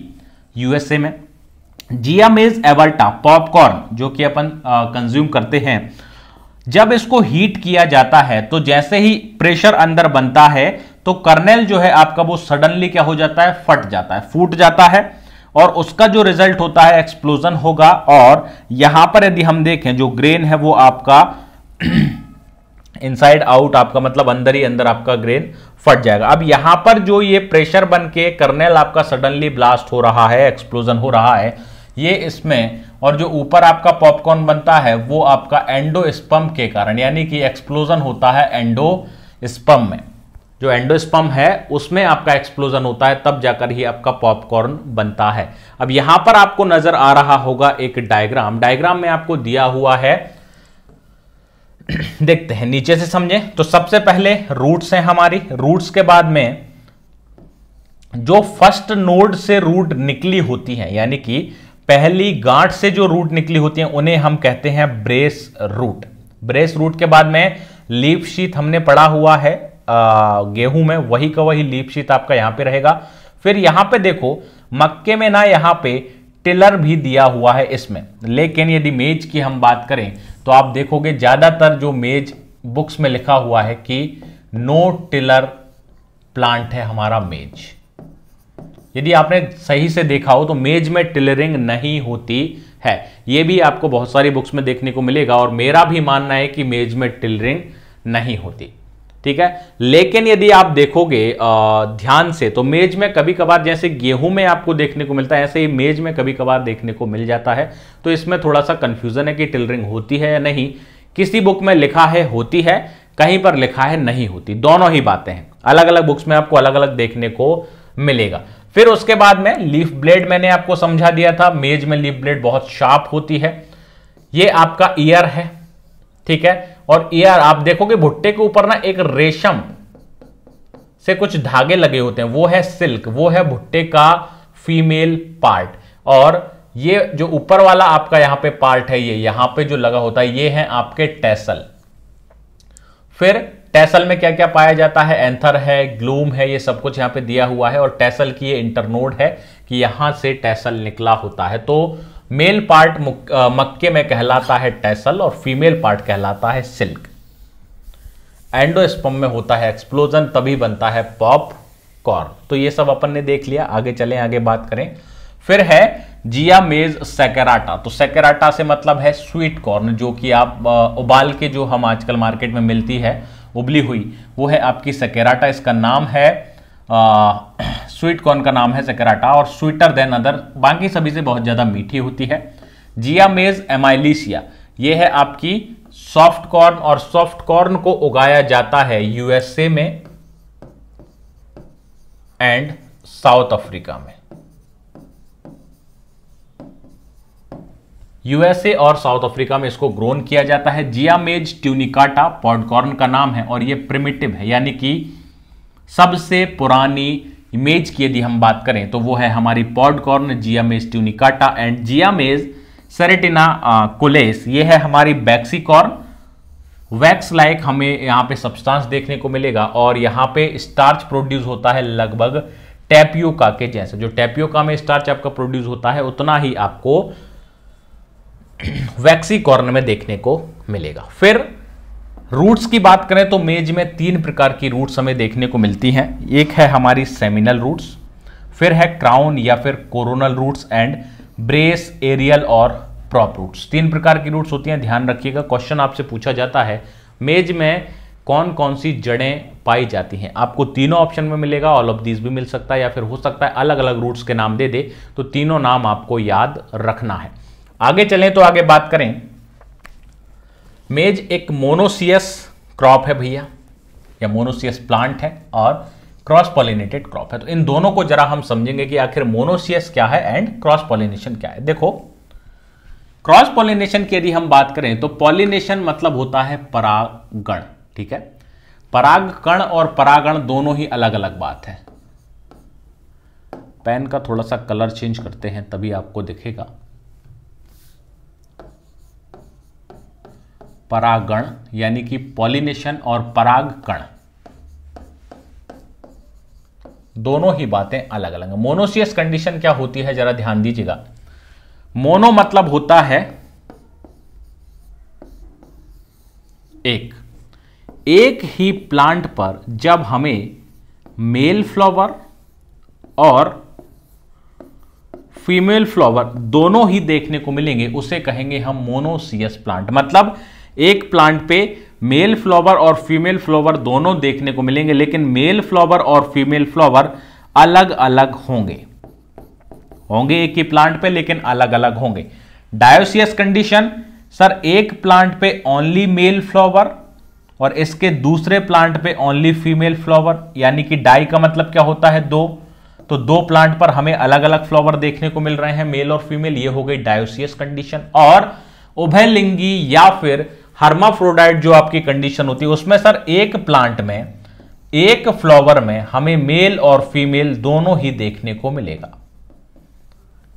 यूएसए में जिया मेज एवल्टा पॉपकॉर्न जो कि अपन कंज्यूम करते हैं जब इसको हीट किया जाता है तो जैसे ही प्रेशर अंदर बनता है तो कर्नेल जो है आपका वो सडनली क्या हो जाता है फट जाता है फूट जाता है और उसका जो रिजल्ट होता है एक्सप्लोजन होगा और यहां पर यदि हम देखें जो ग्रेन है वो आपका इनसाइड आउट आपका मतलब अंदर ही अंदर आपका ग्रेन फट जाएगा अब यहां पर जो ये प्रेशर बन के कर्नेल आपका सडनली ब्लास्ट हो रहा है एक्सप्लोजन हो रहा है ये इसमें और जो ऊपर आपका पॉपकॉर्न बनता है वो आपका एंडोस्पम के कारण यानी कि एक्सप्लोजन होता है एंडोस्पम में जो एंडोस्पम है उसमें आपका एक्सप्लोजन होता है तब जाकर ही आपका पॉपकॉर्न बनता है अब यहां पर आपको नजर आ रहा होगा एक डायग्राम डायग्राम में आपको दिया हुआ है देखते हैं नीचे से समझे तो सबसे पहले रूट्स हैं हमारी रूट्स के बाद में जो फर्स्ट नोड से रूट निकली होती है यानी कि पहली गांठ से जो रूट निकली होती है उन्हें हम कहते हैं ब्रेस रूट ब्रेस रूट के बाद में लीफ शीत हमने पढ़ा हुआ है गेहूं में वही का वही लीफ शीत आपका यहां पे रहेगा फिर यहां पे देखो मक्के में ना यहां पे टिलर भी दिया हुआ है इसमें लेकिन यदि मेज की हम बात करें तो आप देखोगे ज्यादातर जो मेज बुक्स में लिखा हुआ है कि नो टिलर प्लांट है हमारा मेज यदि आपने सही से देखा हो तो मेज में टिलरिंग नहीं होती है ये भी आपको बहुत सारी बुक्स में देखने को मिलेगा और मेरा भी मानना है कि मेज में टिलरिंग नहीं होती ठीक है लेकिन यदि आप देखोगे ध्यान से तो मेज में कभी कभार जैसे गेहूं में आपको देखने को मिलता है ऐसे ही मेज में कभी कभार देखने को मिल जाता है तो इसमें थोड़ा सा कंफ्यूजन है कि टिलरिंग होती है या नहीं किसी बुक में लिखा है होती है कहीं पर लिखा है नहीं होती दोनों ही बातें हैं अलग अलग बुक्स में आपको अलग अलग देखने को मिलेगा फिर उसके बाद में लीफ ब्लेड मैंने आपको समझा दिया था मेज में लीफ ब्लेड बहुत शार्प होती है ये आपका ईयर है ठीक है और ईयर आप देखोगे भुट्टे के ऊपर ना एक रेशम से कुछ धागे लगे होते हैं वो है सिल्क वो है भुट्टे का फीमेल पार्ट और ये जो ऊपर वाला आपका यहां पे पार्ट है ये यहां पे जो लगा होता है ये है आपके टेसल फिर टेसल में क्या क्या पाया जाता है एंथर है ग्लूम है ये सब कुछ यहाँ पे दिया हुआ है और टेसल की ये इंटरनोड है कि यहाँ से टेसल निकला होता है तो मेल पार्ट मक्के में कहलाता है टेसल और फीमेल पार्ट कहलाता है सिल्क एंडोस्पम में होता है एक्सप्लोजन तभी बनता है पॉप कॉर्न तो ये सब अपन ने देख लिया आगे चले आगे बात करें फिर है जिया मेज सेकेराटा तो सेकेराटा से मतलब है स्वीट कॉर्न जो कि आप उबाल के जो हम आजकल मार्केट में मिलती है उबली हुई वो है आपकी सकेराटा इसका नाम है स्वीट कॉर्न का नाम है सकेराटा और स्वीटर देन अदर बाकी सभी से बहुत ज़्यादा मीठी होती है जिया मेज एमाइलिशिया ये है आपकी सॉफ्ट कॉर्न और सॉफ्ट कॉर्न को उगाया जाता है यूएसए में एंड साउथ अफ्रीका में यूएसए और साउथ अफ्रीका में इसको ग्रोन किया जाता है जियामेज ट्यूनिकाटा पॉडकॉर्न का नाम है और ये प्रिमिटिव है यानी कि सबसे पुरानी इमेज की यदि हम बात करें तो वो है हमारी पॉडकॉर्न जियामेज ट्यूनिकाटा एंड जियामेज सरेटिना कोलेस ये है हमारी बैक्सीकॉर्न वैक्स लाइक हमें यहाँ पे सब्सटेंस देखने को मिलेगा और यहाँ पे स्टार्च प्रोड्यूस होता है लगभग टैपियोका के जैसे जो टैपियोका में स्टार्च आपका प्रोड्यूस होता है उतना ही आपको वैक्सी कॉर्न में देखने को मिलेगा फिर रूट्स की बात करें तो मेज में तीन प्रकार की रूट्स हमें देखने को मिलती हैं एक है हमारी सेमिनल रूट्स फिर है क्राउन या फिर coronal roots and brace aerial और प्रॉप रूट्स तीन प्रकार की रूट्स होती हैं ध्यान रखिएगा क्वेश्चन आपसे पूछा जाता है मेज में कौन कौन सी जड़ें पाई जाती हैं आपको तीनों ऑप्शन में मिलेगा ऑल ऑफ दीज भी मिल सकता है या फिर हो सकता है अलग अलग रूट्स के नाम दे दे तो तीनों नाम आपको याद रखना है आगे चलें तो आगे बात करें मेज एक मोनोसियस क्रॉप है भैया या मोनोसियस प्लांट है और क्रॉस पॉलिनेटेड क्रॉप है तो इन दोनों को जरा हम समझेंगे कि आखिर मोनोसियस क्या है एंड क्रॉस पॉलिनेशन क्या है देखो क्रॉस पॉलिनेशन की यदि हम बात करें तो पॉलिनेशन मतलब होता है परागण ठीक है परागकण और परागण दोनों ही अलग अलग बात है पेन का थोड़ा सा कलर चेंज करते हैं तभी आपको दिखेगा परागण यानी कि पॉलिनेशन और परागकण दोनों ही बातें अलग अलग हैं मोनोसियस कंडीशन क्या होती है जरा ध्यान दीजिएगा मोनो मतलब होता है एक एक ही प्लांट पर जब हमें मेल फ्लावर और फीमेल फ्लावर दोनों ही देखने को मिलेंगे उसे कहेंगे हम मोनोसियस प्लांट मतलब एक प्लांट पे मेल फ्लावर और फीमेल फ्लावर दोनों देखने को मिलेंगे लेकिन मेल फ्लावर और फीमेल फ्लावर अलग अलग होंगे होंगे एक ही प्लांट पे लेकिन अलग अलग होंगे डायोसियस कंडीशन सर एक प्लांट पे ओनली मेल फ्लावर और इसके दूसरे प्लांट पे ओनली फीमेल फ्लावर यानी कि डाई का मतलब क्या होता है दो तो दो प्लांट पर हमें अलग अलग फ्लावर देखने को मिल रहे हैं मेल और फीमेल ये हो गई डायोसियस कंडीशन और उभयलिंगी या फिर हर्माफ्रोडाइट जो आपकी कंडीशन होती है उसमें सर एक प्लांट में एक फ्लावर में हमें मेल और फीमेल दोनों ही देखने को मिलेगा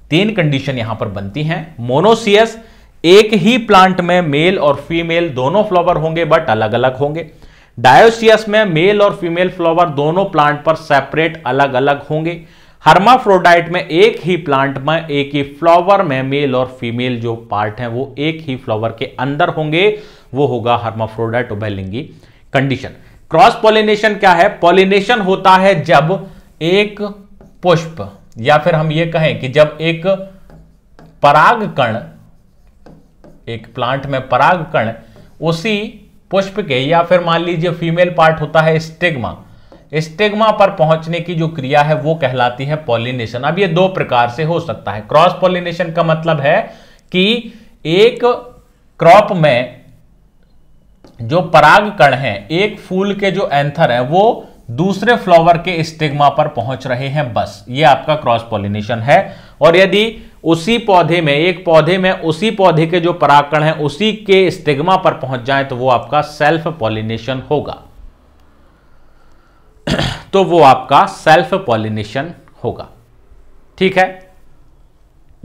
तीन कंडीशन यहां पर बनती हैं मोनोसियस एक ही प्लांट में मेल और फीमेल दोनों फ्लावर होंगे बट अलग अलग होंगे डायोसियस में मेल और फीमेल फ्लावर दोनों प्लांट पर सेपरेट अलग अलग होंगे हर्माफ्रोडाइट में एक ही प्लांट में एक ही फ्लावर में मेल और फीमेल जो पार्ट है वो एक ही फ्लावर के अंदर होंगे वो होगा हर्माफ्रोडाइट ओबेलिंगी कंडीशन क्रॉस पॉलिनेशन क्या है पॉलिनेशन होता है जब एक पुष्प या फिर हम ये कहें कि जब एक पराग कण एक प्लांट में पराग कण उसी पुष्प के या फिर मान लीजिए फीमेल पार्ट होता है स्टिग्मा स्टेग्मा पर पहुंचने की जो क्रिया है वो कहलाती है पॉलिनेशन अब ये दो प्रकार से हो सकता है क्रॉस पॉलिनेशन का मतलब है कि एक क्रॉप में जो परागकण है एक फूल के जो एंथर है वो दूसरे फ्लावर के स्टेगमा पर पहुंच रहे हैं बस ये आपका क्रॉस पॉलिनेशन है और यदि उसी पौधे में एक पौधे में उसी पौधे के जो परागकण हैं उसी के स्टेगमा पर पहुंच जाए तो वो आपका सेल्फ पॉलिनेशन होगा तो वो आपका सेल्फ पॉलिनेशन होगा ठीक है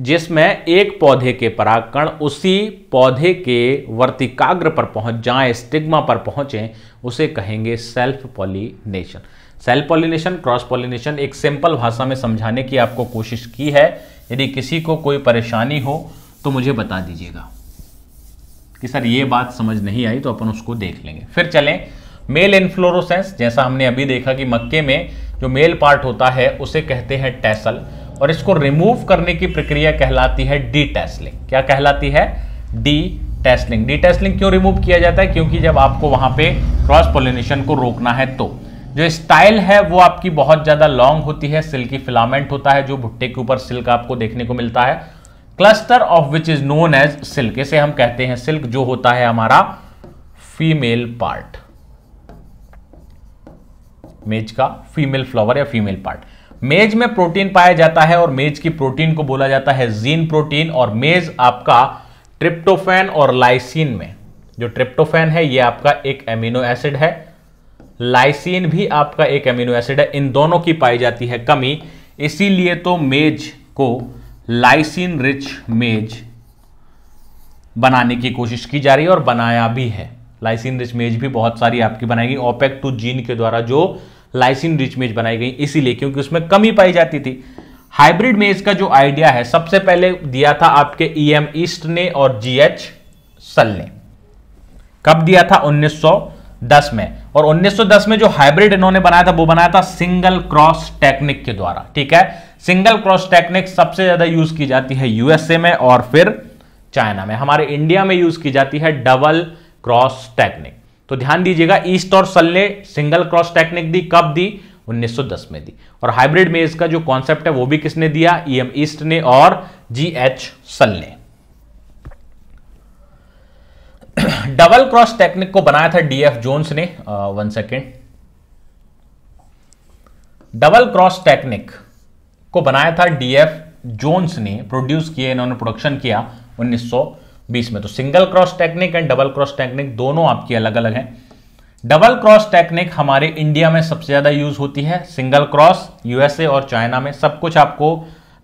जिसमें एक पौधे के परागकण उसी पौधे के वर्तिकाग्र पर पहुंच जाए स्टिग्मा पर पहुंचे उसे कहेंगे self pollination self pollination cross pollination एक सिंपल भाषा में समझाने की आपको कोशिश की है यदि किसी को कोई परेशानी हो तो मुझे बता दीजिएगा कि सर ये बात समझ नहीं आई तो अपन उसको देख लेंगे फिर चलें मेल इन्फ्लोरोसेंस जैसा हमने अभी देखा कि मक्के में जो मेल पार्ट होता है उसे कहते हैं टेसल और इसको रिमूव करने की प्रक्रिया कहलाती है डी टैसलिंग क्या कहलाती है डी टैसलिंग डी टैसलिंग क्यों रिमूव किया जाता है क्योंकि जब आपको वहां पे क्रॉस पोलिनेशन को रोकना है तो जो स्टाइल है वो आपकी बहुत ज़्यादा लॉन्ग होती है सिल्की फिलामेंट होता है जो भुट्टे के ऊपर सिल्क आपको देखने को मिलता है cluster of which is known as silk इसे हम कहते हैं सिल्क जो होता है हमारा फीमेल पार्ट मेज का फीमेल फ्लावर या फीमेल पार्ट मेज में प्रोटीन पाया जाता है और मेज की प्रोटीन को बोला जाता है जीन प्रोटीन और मेज आपका ट्रिप्टोफैन और लाइसिन में जो ट्रिप्टोफैन है ये आपका एक एमिनो एसिड है लाइसिन भी आपका एक एमिनो एसिड है इन दोनों की पाई जाती है कमी इसीलिए तो मेज को लाइसिन रिच मेज बनाने की कोशिश की जा रही है और बनाया भी है लाइसिन रिच मेज भी बहुत सारी आपकी बनाई गई ओपेक टू जीन के द्वारा जो लाइसिन रिच मेज बनाई गई इसीलिए क्योंकि उसमें कमी पाई जाती थी हाइब्रिड मेज का जो आइडिया है सबसे पहले दिया था आपके ई एम ईस्ट ने और जी एच सल ने कब दिया था 1910 में और 1910 में जो हाइब्रिड इन्होंने बनाया था वो बनाया था सिंगल क्रॉस टेक्निक के द्वारा ठीक है सिंगल क्रॉस टेक्निक सबसे ज्यादा यूज की जाती है यूएसए में और फिर चाइना में हमारे इंडिया में यूज की जाती है डबल क्रॉस टेक्निक तो ध्यान दीजिएगा ईस्ट और सल ने सिंगल क्रॉस टेक्निक दी कब दी 1910 में दी और हाइब्रिड मेज का जो कॉन्सेप्ट है वो भी किसने दिया ईएम एम ईस्ट ने और जी एच सल ने डबल क्रॉस टेक्निक को बनाया था डीएफ जोन्स ने one second double cross technique को बनाया था डीएफ जोन्स ने प्रोड्यूस किए इन्होंने प्रोडक्शन किया बीस में तो single cross technique and double cross technique दोनों आपकी अलग अलग हैं डबल क्रॉस टेक्निक हमारे इंडिया में सबसे ज़्यादा यूज होती है सिंगल क्रॉस यूएसए और चाइना में सब कुछ आपको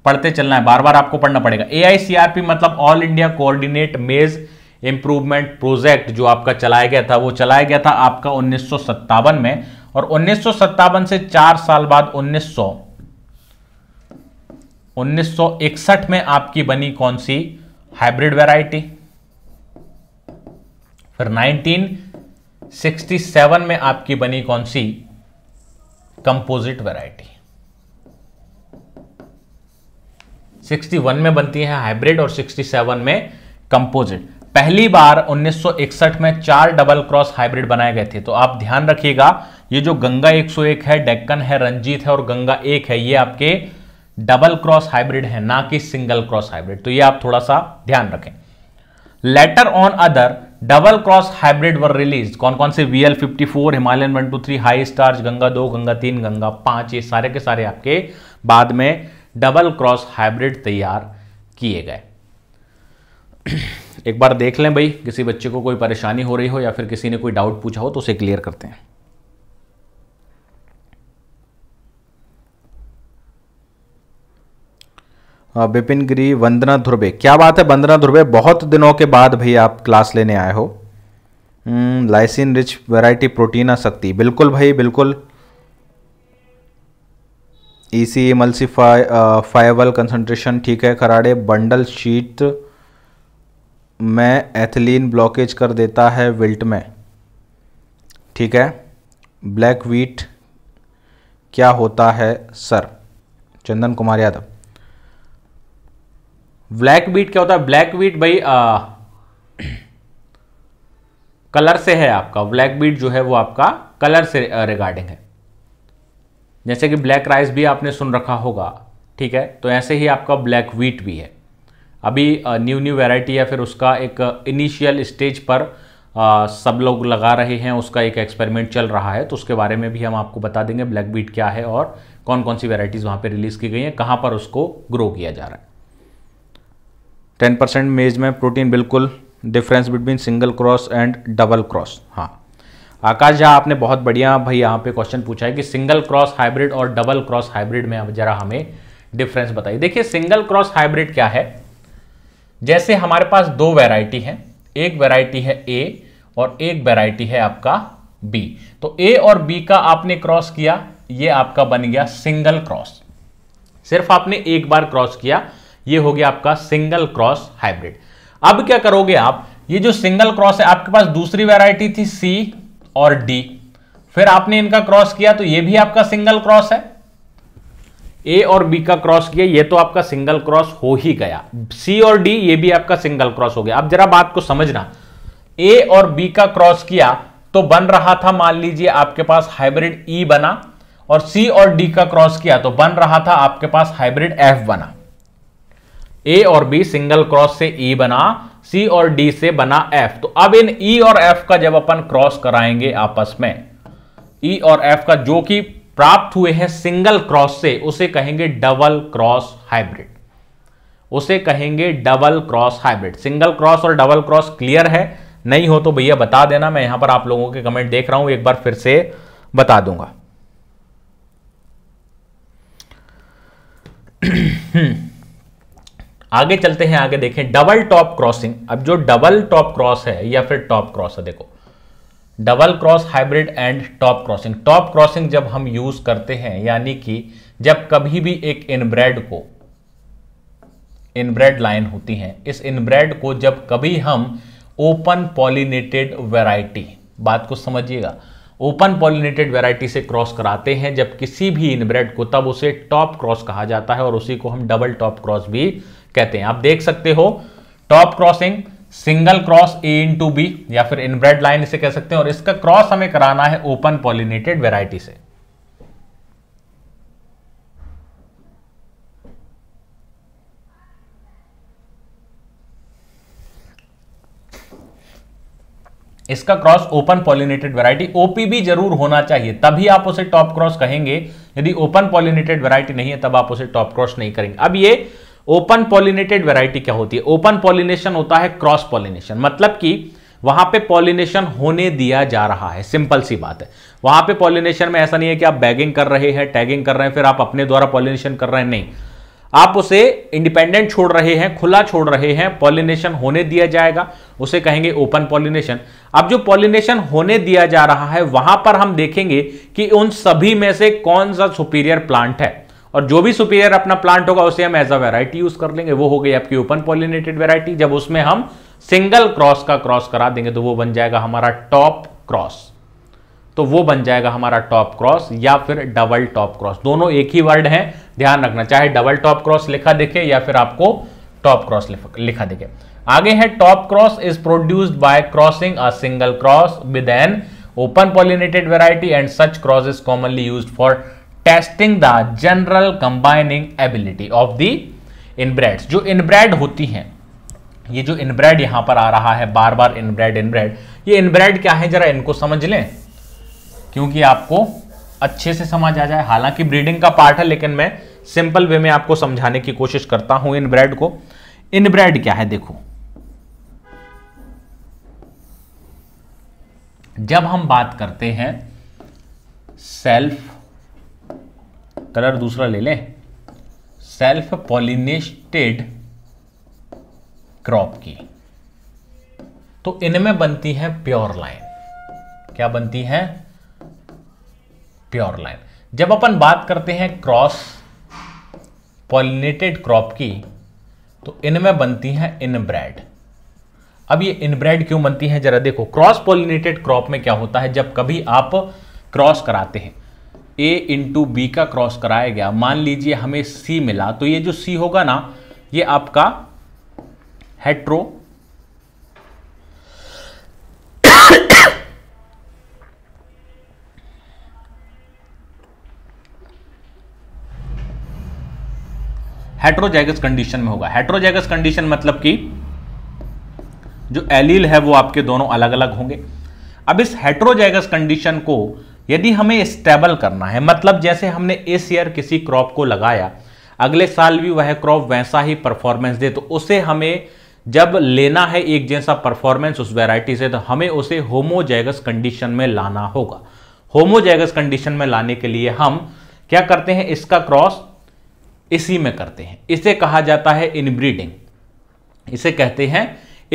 पढ़ते चलना है बार बार आपको पढ़ना पड़ेगा ए मतलब all India coordinate maize improvement project जो आपका चलाया गया था वो चलाया गया था आपका उन्नीस में और उन्नीस से चार साल बाद उन्नीस 1961 में आपकी बनी कौन सी हाइब्रिड वैरायटी फिर 1967 में आपकी बनी कौन सी कंपोजिट वैरायटी 61 में बनती है हाइब्रिड और 67 में कंपोजिट पहली बार 1961 में चार डबल क्रॉस हाइब्रिड बनाए गए थे तो आप ध्यान रखिएगा ये जो गंगा 101 है डेक्कन है रंजीत है और गंगा एक है ये आपके डबल क्रॉस हाइब्रिड है ना कि सिंगल क्रॉस हाइब्रिड तो ये आप थोड़ा सा ध्यान रखें later on other double cross hybrid were release कौन कौन से VL fifty four Himalayan one two three high starch Ganga दो गंगा तीन गंगा पांच ये सारे के सारे आपके बाद में डबल क्रॉस हाइब्रिड तैयार किए गए एक बार देख लें भाई किसी बच्चे को कोई परेशानी हो रही हो या फिर किसी ने कोई डाउट पूछा हो तो उसे क्लियर करते हैं बिपिन गिरी वंदना ध्रुबे क्या बात है वंदना ध्रुबे बहुत दिनों के बाद भाई आप क्लास लेने आए हो हम्म, लाइसिन रिच वैरायटी प्रोटीन आ सकती बिल्कुल भाई बिल्कुल ई सी मल्सीफाई फाइवल कंसनट्रेशन ठीक है खराड़े बंडल शीट में एथिलीन ब्लॉकेज कर देता है विल्ट में ठीक है ब्लैक वीट क्या होता है sir Chandan Kumar Yadav black wheat क्या होता है ब्लैक बीट भाई आ, कलर से है आपका ब्लैक बीट जो है वो आपका कलर से रिगार्डिंग है जैसे कि ब्लैक राइस भी आपने सुन रखा होगा ठीक है तो ऐसे ही आपका ब्लैक वीट भी है अभी न्यू न्यू वैरायटी या फिर उसका एक इनिशियल स्टेज पर आ, सब लोग लगा रहे हैं उसका एक एक्सपेरिमेंट चल रहा है तो उसके बारे में भी हम आपको बता देंगे ब्लैक बीट क्या है और कौन कौन सी वैरायटीज़ वहाँ पर रिलीज़ की गई हैं कहाँ पर उसको ग्रो किया जा रहा है टेन परसेंट मेज में प्रोटीन बिल्कुल difference between single cross and double cross हाँ आकाश जहाँ आपने बहुत बढ़िया भाई यहाँ पे क्वेश्चन पूछा है कि सिंगल क्रॉस हाइब्रिड और डबल क्रॉस हाइब्रिड में अब जरा हमें डिफरेंस बताइए देखिए सिंगल क्रॉस हाइब्रिड क्या है जैसे हमारे पास दो वेराइटी है एक वेराइटी है ए और एक वेराइटी है आपका बी तो ए और बी का आपने क्रॉस किया ये आपका बन गया सिंगल क्रॉस सिर्फ आपने एक बार क्रॉस किया ये हो गया आपका सिंगल क्रॉस हाइब्रिड अब क्या करोगे आप ये जो सिंगल क्रॉस है आपके पास दूसरी वेराइटी थी सी और डी फिर आपने इनका क्रॉस किया तो ये भी आपका सिंगल क्रॉस है ए और बी का क्रॉस किया ये तो आपका सिंगल क्रॉस हो ही गया सी और डी ये भी आपका सिंगल क्रॉस हो गया अब जरा बात को समझना ए और बी का क्रॉस किया तो बन रहा था मान लीजिए आपके पास हाइब्रिड ई e बना और सी और डी का क्रॉस किया तो बन रहा था आपके पास हाइब्रिड एफ बना ए और बी सिंगल क्रॉस से ई e बना सी और डी से बना एफ तो अब इन ई e और एफ का जब अपन क्रॉस कराएंगे आपस में ई e और एफ का जो कि प्राप्त हुए हैं सिंगल क्रॉस से उसे कहेंगे डबल क्रॉस हाइब्रिड उसे कहेंगे double cross hybrid single cross और डबल क्रॉस क्लियर है नहीं हो तो भैया बता देना मैं यहां पर आप लोगों के कमेंट देख रहा हूं एक बार फिर से बता दूंगा हम्म। आगे चलते हैं आगे देखें डबल टॉप क्रॉसिंग अब जो डबल टॉप क्रॉस है या फिर टॉप क्रॉस है देखो double cross hybrid and top crossing top crossing जब हम यूज करते हैं यानी कि जब कभी भी एक इनब्रेड को इनब्रेड लाइन होती है इस इनब्रेड को जब कभी हम ओपन पॉलिनेटेड वेराइटी बात को समझिएगा ओपन पॉलिनेटेड वेराइटी से क्रॉस कराते हैं जब किसी भी इनब्रेड को तब उसे टॉप क्रॉस कहा जाता है और उसी को हम डबल टॉप क्रॉस भी कहते हैं आप देख सकते हो top crossing single cross A into B या फिर इनब्रेड लाइन इसे कह सकते हैं और इसका क्रॉस हमें कराना है ओपन पॉलिनेटेड वेराइटी से इसका क्रॉस ओपन पॉलिनेटेड वैरायटी भी जरूर होना चाहिए तभी आप उसे टॉप क्रॉस कहेंगे यदि ओपन पॉलिनेटेड वैरायटी नहीं है तब आप उसे टॉप क्रॉस नहीं करेंगे अब ये ओपन पॉलिनेटेड वेराइटी क्या होती है ओपन पॉलिनेशन होता है क्रॉस पॉलिनेशन मतलब कि वहां पे पॉलिनेशन होने दिया जा रहा है सिंपल सी बात है वहां पे पॉलिनेशन में ऐसा नहीं है कि आप बैगिंग कर रहे हैं टैगिंग कर रहे हैं फिर आप अपने द्वारा पॉलिनेशन कर रहे हैं नहीं आप उसे इंडिपेंडेंट छोड़ रहे हैं खुला छोड़ रहे हैं पॉलिनेशन होने दिया जाएगा उसे कहेंगे ओपन पॉलिनेशन अब जो पॉलिनेशन होने दिया जा रहा है वहां पर हम देखेंगे कि उन सभी में से कौन सा सुपीरियर प्लांट है और जो भी सुपीरियर अपना प्लांट होगा उसे हम एज अ वेराइटी यूज कर लेंगे वो हो गई आपकी ओपन पॉलिनेटेड वेराइटी जब उसमें हम सिंगल क्रॉस का क्रॉस करा देंगे तो वो बन जाएगा हमारा टॉप क्रॉस तो वो बन जाएगा हमारा टॉप क्रॉस या फिर डबल टॉप क्रॉस दोनों एक ही वर्ड है ध्यान रखना चाहे डबल टॉप क्रॉस लिखा दिखे या फिर आपको टॉप क्रॉस लिखा दिखे आगे है top cross is produced by crossing a single cross with an open pollinated variety and such cross is commonly use for testing the general combining ability of the inbred जो inbred होती हैं ये जो inbred यहां पर आ रहा है बार बार इनब्रेड इनब्रेड ये इनब्रेड क्या है जरा इनको समझ लें क्योंकि आपको अच्छे से समझ आ जाए हालांकि ब्रीडिंग का पार्ट है लेकिन मैं सिंपल वे में आपको समझाने की कोशिश करता हूं इनब्रेड को इनब्रेड क्या है देखो जब हम बात करते हैं सेल्फ कलर दूसरा ले लें सेल्फ पॉलिनेटेड क्रॉप की तो इनमें बनती है प्योर लाइन क्या बनती है प्योर लाइन जब अपन बात करते हैं क्रॉस पॉलिनेटेड क्रॉप की तो इनमें बनती है इनब्रेड अब ये इनब्रेड क्यों बनती है जरा देखो क्रॉस पॉलिनेटेड क्रॉप में क्या होता है जब कभी आप क्रॉस कराते हैं ए इंटू बी का क्रॉस कराया गया मान लीजिए हमें सी मिला तो ये जो सी होगा ना ये आपका हेट्रो हेट्रोजैगस कंडीशन में होगा हेट्रोजैगस कंडीशन मतलब कि जो एलील है वो आपके दोनों अलग अलग होंगे अब इस हेट्रोजैगस कंडीशन को यदि हमें स्टेबल करना है मतलब जैसे हमने इस ईयर किसी क्रॉप को लगाया अगले साल भी वह क्रॉप वैसा ही परफॉर्मेंस दे तो उसे हमें जब लेना है एक जैसा परफॉर्मेंस उस वैरायटी से तो हमें उसे होमोजैगस कंडीशन में लाना होगा होमोजैगस कंडीशन में लाने के लिए हम क्या करते हैं इसका क्रॉस इसी में करते हैं इसे कहा जाता है इनब्रीडिंग इसे कहते हैं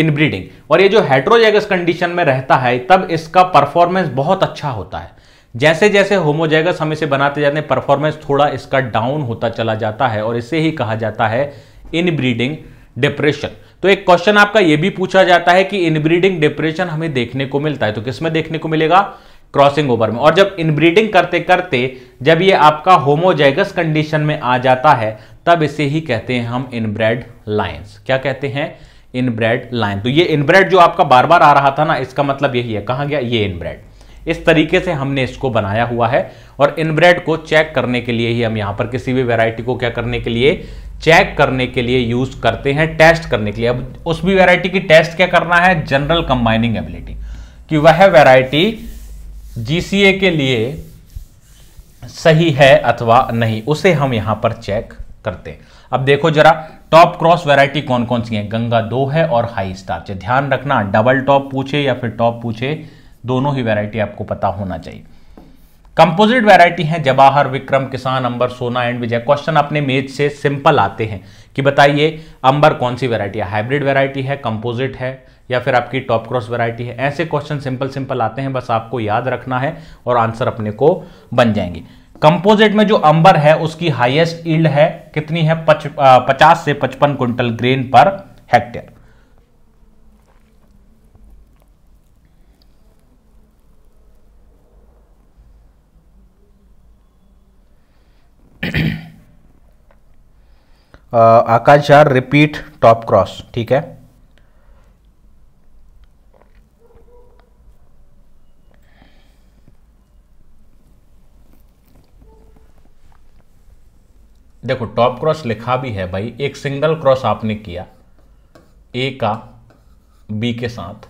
इनब्रीडिंग और ये जो हेट्रोजैगस कंडीशन में रहता है तब इसका परफॉर्मेंस बहुत अच्छा होता है जैसे जैसे होमोजैगस हम इसे बनाते जाते हैं परफॉर्मेंस थोड़ा इसका डाउन होता चला जाता है और इसे ही कहा जाता है इनब्रीडिंग डिप्रेशन तो एक क्वेश्चन आपका यह भी पूछा जाता है कि इनब्रीडिंग डिप्रेशन हमें देखने को मिलता है तो किसमें देखने को मिलेगा क्रॉसिंग ओवर में और जब इनब्रीडिंग करते करते जब ये आपका होमोजैगस कंडीशन में आ जाता है तब इसे ही कहते हैं हम इनब्रेड लाइन्स क्या कहते हैं इनब्रेड लाइन तो ये इनब्रेड जो आपका बार बार आ रहा था ना इसका मतलब यही है कहा गया ये इनब्रेड इस तरीके से हमने इसको बनाया हुआ है और इनब्रेड को चेक करने के लिए ही हम यहाँ पर किसी भी वेराइटी को क्या करने के लिए चेक करने के लिए यूज करते हैं टेस्ट करने के लिए अब उस भी वेराइटी की टेस्ट क्या करना है जनरल कंबाइनिंग एबिलिटी कि वह वेराइटी जीसीए के लिए सही है अथवा नहीं उसे हम यहां पर चेक करते हैं अब देखो जरा टॉप क्रॉस वैरायटी कौन कौन सी है गंगा दो है और हाई अच्छा, स्टार्च ध्यान रखना डबल टॉप पूछे या फिर टॉप पूछे दोनों ही वैरायटी आपको पता होना चाहिए कंपोजिट वैरायटी है जवाहर विक्रम किसान अंबर सोना एंड विजय क्वेश्चन अपने मेज से सिंपल आते हैं कि बताइए अंबर कौन सी वैरायटी है हाइब्रिड वैरायटी है कंपोजिट है या फिर आपकी टॉप क्रॉस वैरायटी है ऐसे क्वेश्चन सिंपल सिंपल आते हैं बस आपको याद रखना है और आंसर अपने को बन जाएंगे कंपोजिट में जो अंबर है उसकी हाइएस्ट ईल्ड है कितनी है पच, आ, पचास से पचपन quintal grain per hectare Uh, Akash झार रिपीट टॉप क्रॉस ठीक है देखो टॉप क्रॉस लिखा भी है भाई एक सिंगल क्रॉस आपने किया ए का बी के साथ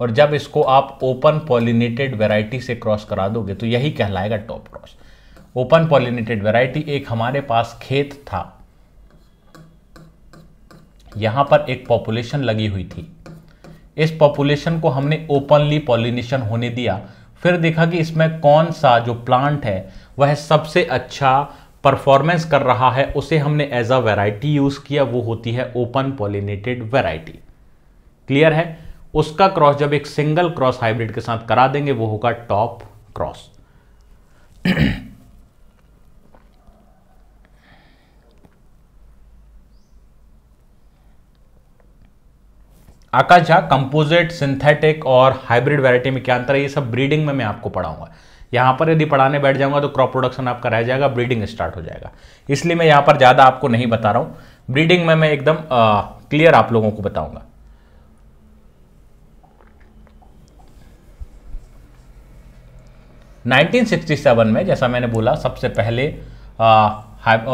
और जब इसको आप ओपन पॉलिनेटेड वैरायटी से क्रॉस करा दोगे तो यही कहलाएगा top cross open pollinated variety एक हमारे पास खेत था यहां पर एक पॉपुलेशन लगी हुई थी इस पॉपुलेशन को हमने ओपनली पॉलिनेशन होने दिया फिर देखा कि इसमें कौन सा जो प्लांट है वह सबसे अच्छा परफॉर्मेंस कर रहा है उसे हमने एज अ वेराइटी यूज़ किया वो होती है ओपन पॉलिनेटेड वेराइटी क्लियर है उसका क्रॉस जब एक सिंगल क्रॉस हाइब्रिड के साथ करा देंगे वो होगा top cross Akash Jha composite synthetic और हाइब्रिड वैरायटी में क्या अंतर है ये सब ब्रीडिंग में मैं आपको पढ़ाऊंगा यहाँ पर यदि पढ़ाने बैठ जाऊंगा तो क्रॉप प्रोडक्शन आपका रह जाएगा ब्रीडिंग स्टार्ट हो जाएगा इसलिए मैं यहाँ पर ज़्यादा आपको नहीं बता रहा हूँ ब्रीडिंग में मैं एकदम क्लियर आप लोगों को बताऊंगा नाइनटीन सिक्सटी सेवन में जैसा मैंने बोला सबसे पहले आ,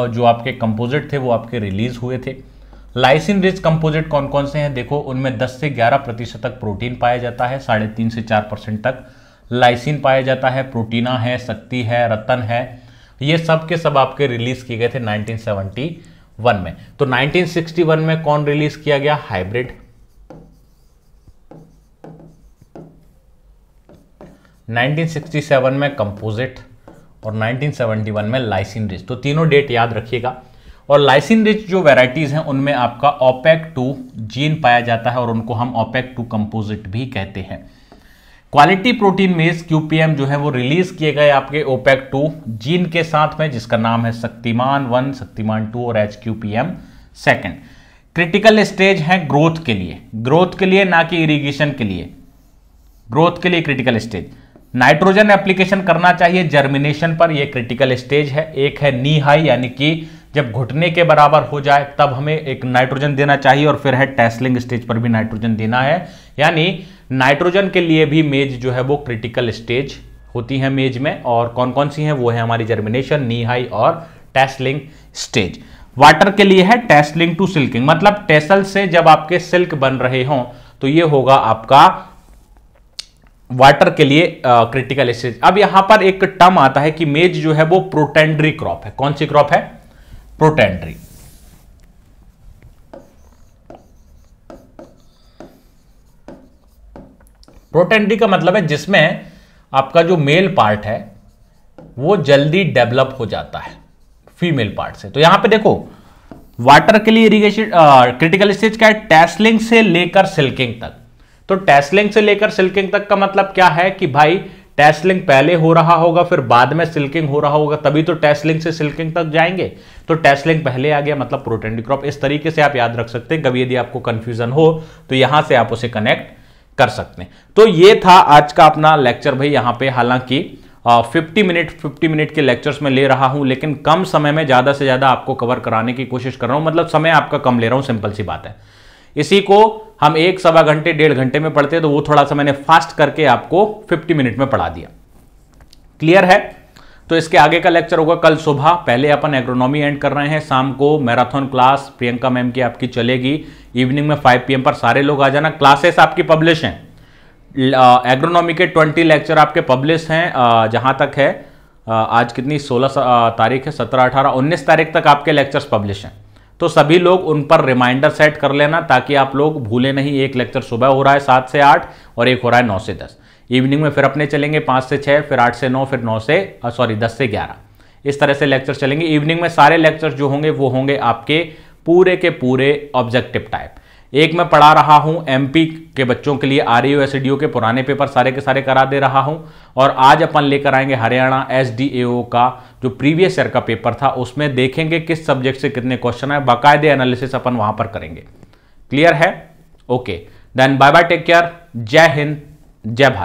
जो आपके कंपोजिट थे वो आपके रिलीज हुए थे लाइसिन रिच कंपोजिट कौन कौन से हैं देखो उनमें 10 से 11 प्रतिशत तक प्रोटीन पाया जाता है साढ़े तीन से चार परसेंट तक लाइसिन पाया जाता है प्रोटीना है शक्ति है रतन है ये सब के सब आपके रिलीज किए गए थे 1971 में तो 1961 में कौन रिलीज किया गया हाइब्रिड 1967 में कंपोजिट और 1971 में लाइसिन रिच तो तीनों डेट याद रखिएगा और लाइसिन रिच जो वेराइटीज़ हैं उनमें आपका ओपेक टू जीन पाया जाता है और उनको हम ओपेक टू कंपोजिट भी कहते हैं क्वालिटी प्रोटीन मेज क्यूपीएम जो है वो रिलीज किए गए आपके ओपेक टू जीन के साथ में जिसका नाम है शक्तिमान वन शक्तिमान टू और H QPM second critical stage है ग्रोथ के लिए ग्रोथ के लिए ना कि इरीगेशन के लिए ग्रोथ के लिए क्रिटिकल स्टेज नाइट्रोजन एप्लीकेशन करना चाहिए जर्मिनेशन पर ये क्रिटिकल स्टेज है एक है नी हाई यानी कि जब घुटने के बराबर हो जाए तब हमें एक नाइट्रोजन देना चाहिए और फिर है टेस्लिंग स्टेज पर भी नाइट्रोजन देना है यानी नाइट्रोजन के लिए भी मेज जो है वो क्रिटिकल स्टेज होती है मेज में और कौन कौन सी हैं वो है हमारी जर्मिनेशन नी हाई और टेस्लिंग स्टेज वाटर के लिए है टेस्लिंग टू सिल्किंग मतलब टेसल से जब आपके सिल्क बन रहे हों तो ये होगा आपका वाटर के लिए क्रिटिकल स्टेज अब यहां पर एक टर्म आता है कि मेज जो है वो प्रोटेंड्री क्रॉप है कौन सी क्रॉप है प्रोटेंट्री प्रोटेंट्री का मतलब है जिसमें आपका जो मेल पार्ट है वो जल्दी डेवलप हो जाता है फीमेल पार्ट से तो यहां पे देखो वाटर के लिए इरिगेशन क्रिटिकल स्टेज क्या है टेस्लिंग से लेकर सिल्किंग तक तो टेस्लिंग से लेकर सिल्किंग तक का मतलब क्या है कि भाई टेस्लिंग पहले हो रहा होगा फिर बाद में सिल्किंग हो रहा होगा तभी तो टेस्लिंग से सिल्किंग तक जाएंगे तो टेस्लिंग पहले आ गया मतलब प्रोटेंडी क्रॉप इस तरीके से आप याद रख सकते हैं कभी यदि आपको कंफ्यूजन हो तो यहां से आप उसे कनेक्ट कर सकते हैं तो ये था आज का अपना लेक्चर भाई यहां पे हालांकि फिफ्टी मिनट फिफ्टी मिनट के लेक्चर्स में ले रहा हूं लेकिन कम समय में ज़्यादा से ज़्यादा आपको कवर कराने की कोशिश कर रहा हूं मतलब समय आपका कम ले रहा हूं सिंपल सी बात है इसी को हम एक सवा घंटे डेढ़ घंटे में पढ़ते तो वो थोड़ा सा मैंने फास्ट करके आपको 50 मिनट में पढ़ा दिया क्लियर है तो इसके आगे का लेक्चर होगा कल सुबह पहले अपन एग्रोनॉमी एंड कर रहे हैं शाम को मैराथन क्लास प्रियंका मैम की आपकी चलेगी इवनिंग में 5 पीएम पर सारे लोग आ जाना क्लासेस आपकी पब्लिश हैं एग्रोनॉमी के 20 लेक्चर आपके पब्लिश हैं जहाँ तक है आज कितनी 16 तारीख है 17, 18, 19 तारीख तक आपके लेक्चर्स पब्लिश हैं तो सभी लोग उन पर रिमाइंडर सेट कर लेना ताकि आप लोग भूले नहीं एक लेक्चर सुबह हो रहा है सात से आठ और एक हो रहा है नौ से दस इवनिंग में फिर अपने चलेंगे पाँच से छः फिर आठ से नौ फिर नौ से सॉरी दस से ग्यारह इस तरह से लेक्चर चलेंगे इवनिंग में सारे लेक्चर जो होंगे वो होंगे आपके पूरे के पूरे ऑब्जेक्टिव टाइप एक मैं पढ़ा रहा हूं एमपी के बच्चों के लिए आर ए के पुराने पेपर सारे के सारे करा दे रहा हूं और आज अपन लेकर आएंगे हरियाणा एस का जो प्रीवियस ईयर का पेपर था उसमें देखेंगे किस सब्जेक्ट से कितने क्वेश्चन आए बाकायदे एनालिसिस अपन वहां पर करेंगे क्लियर है okay then bye bye take care जय हिंद जय भारत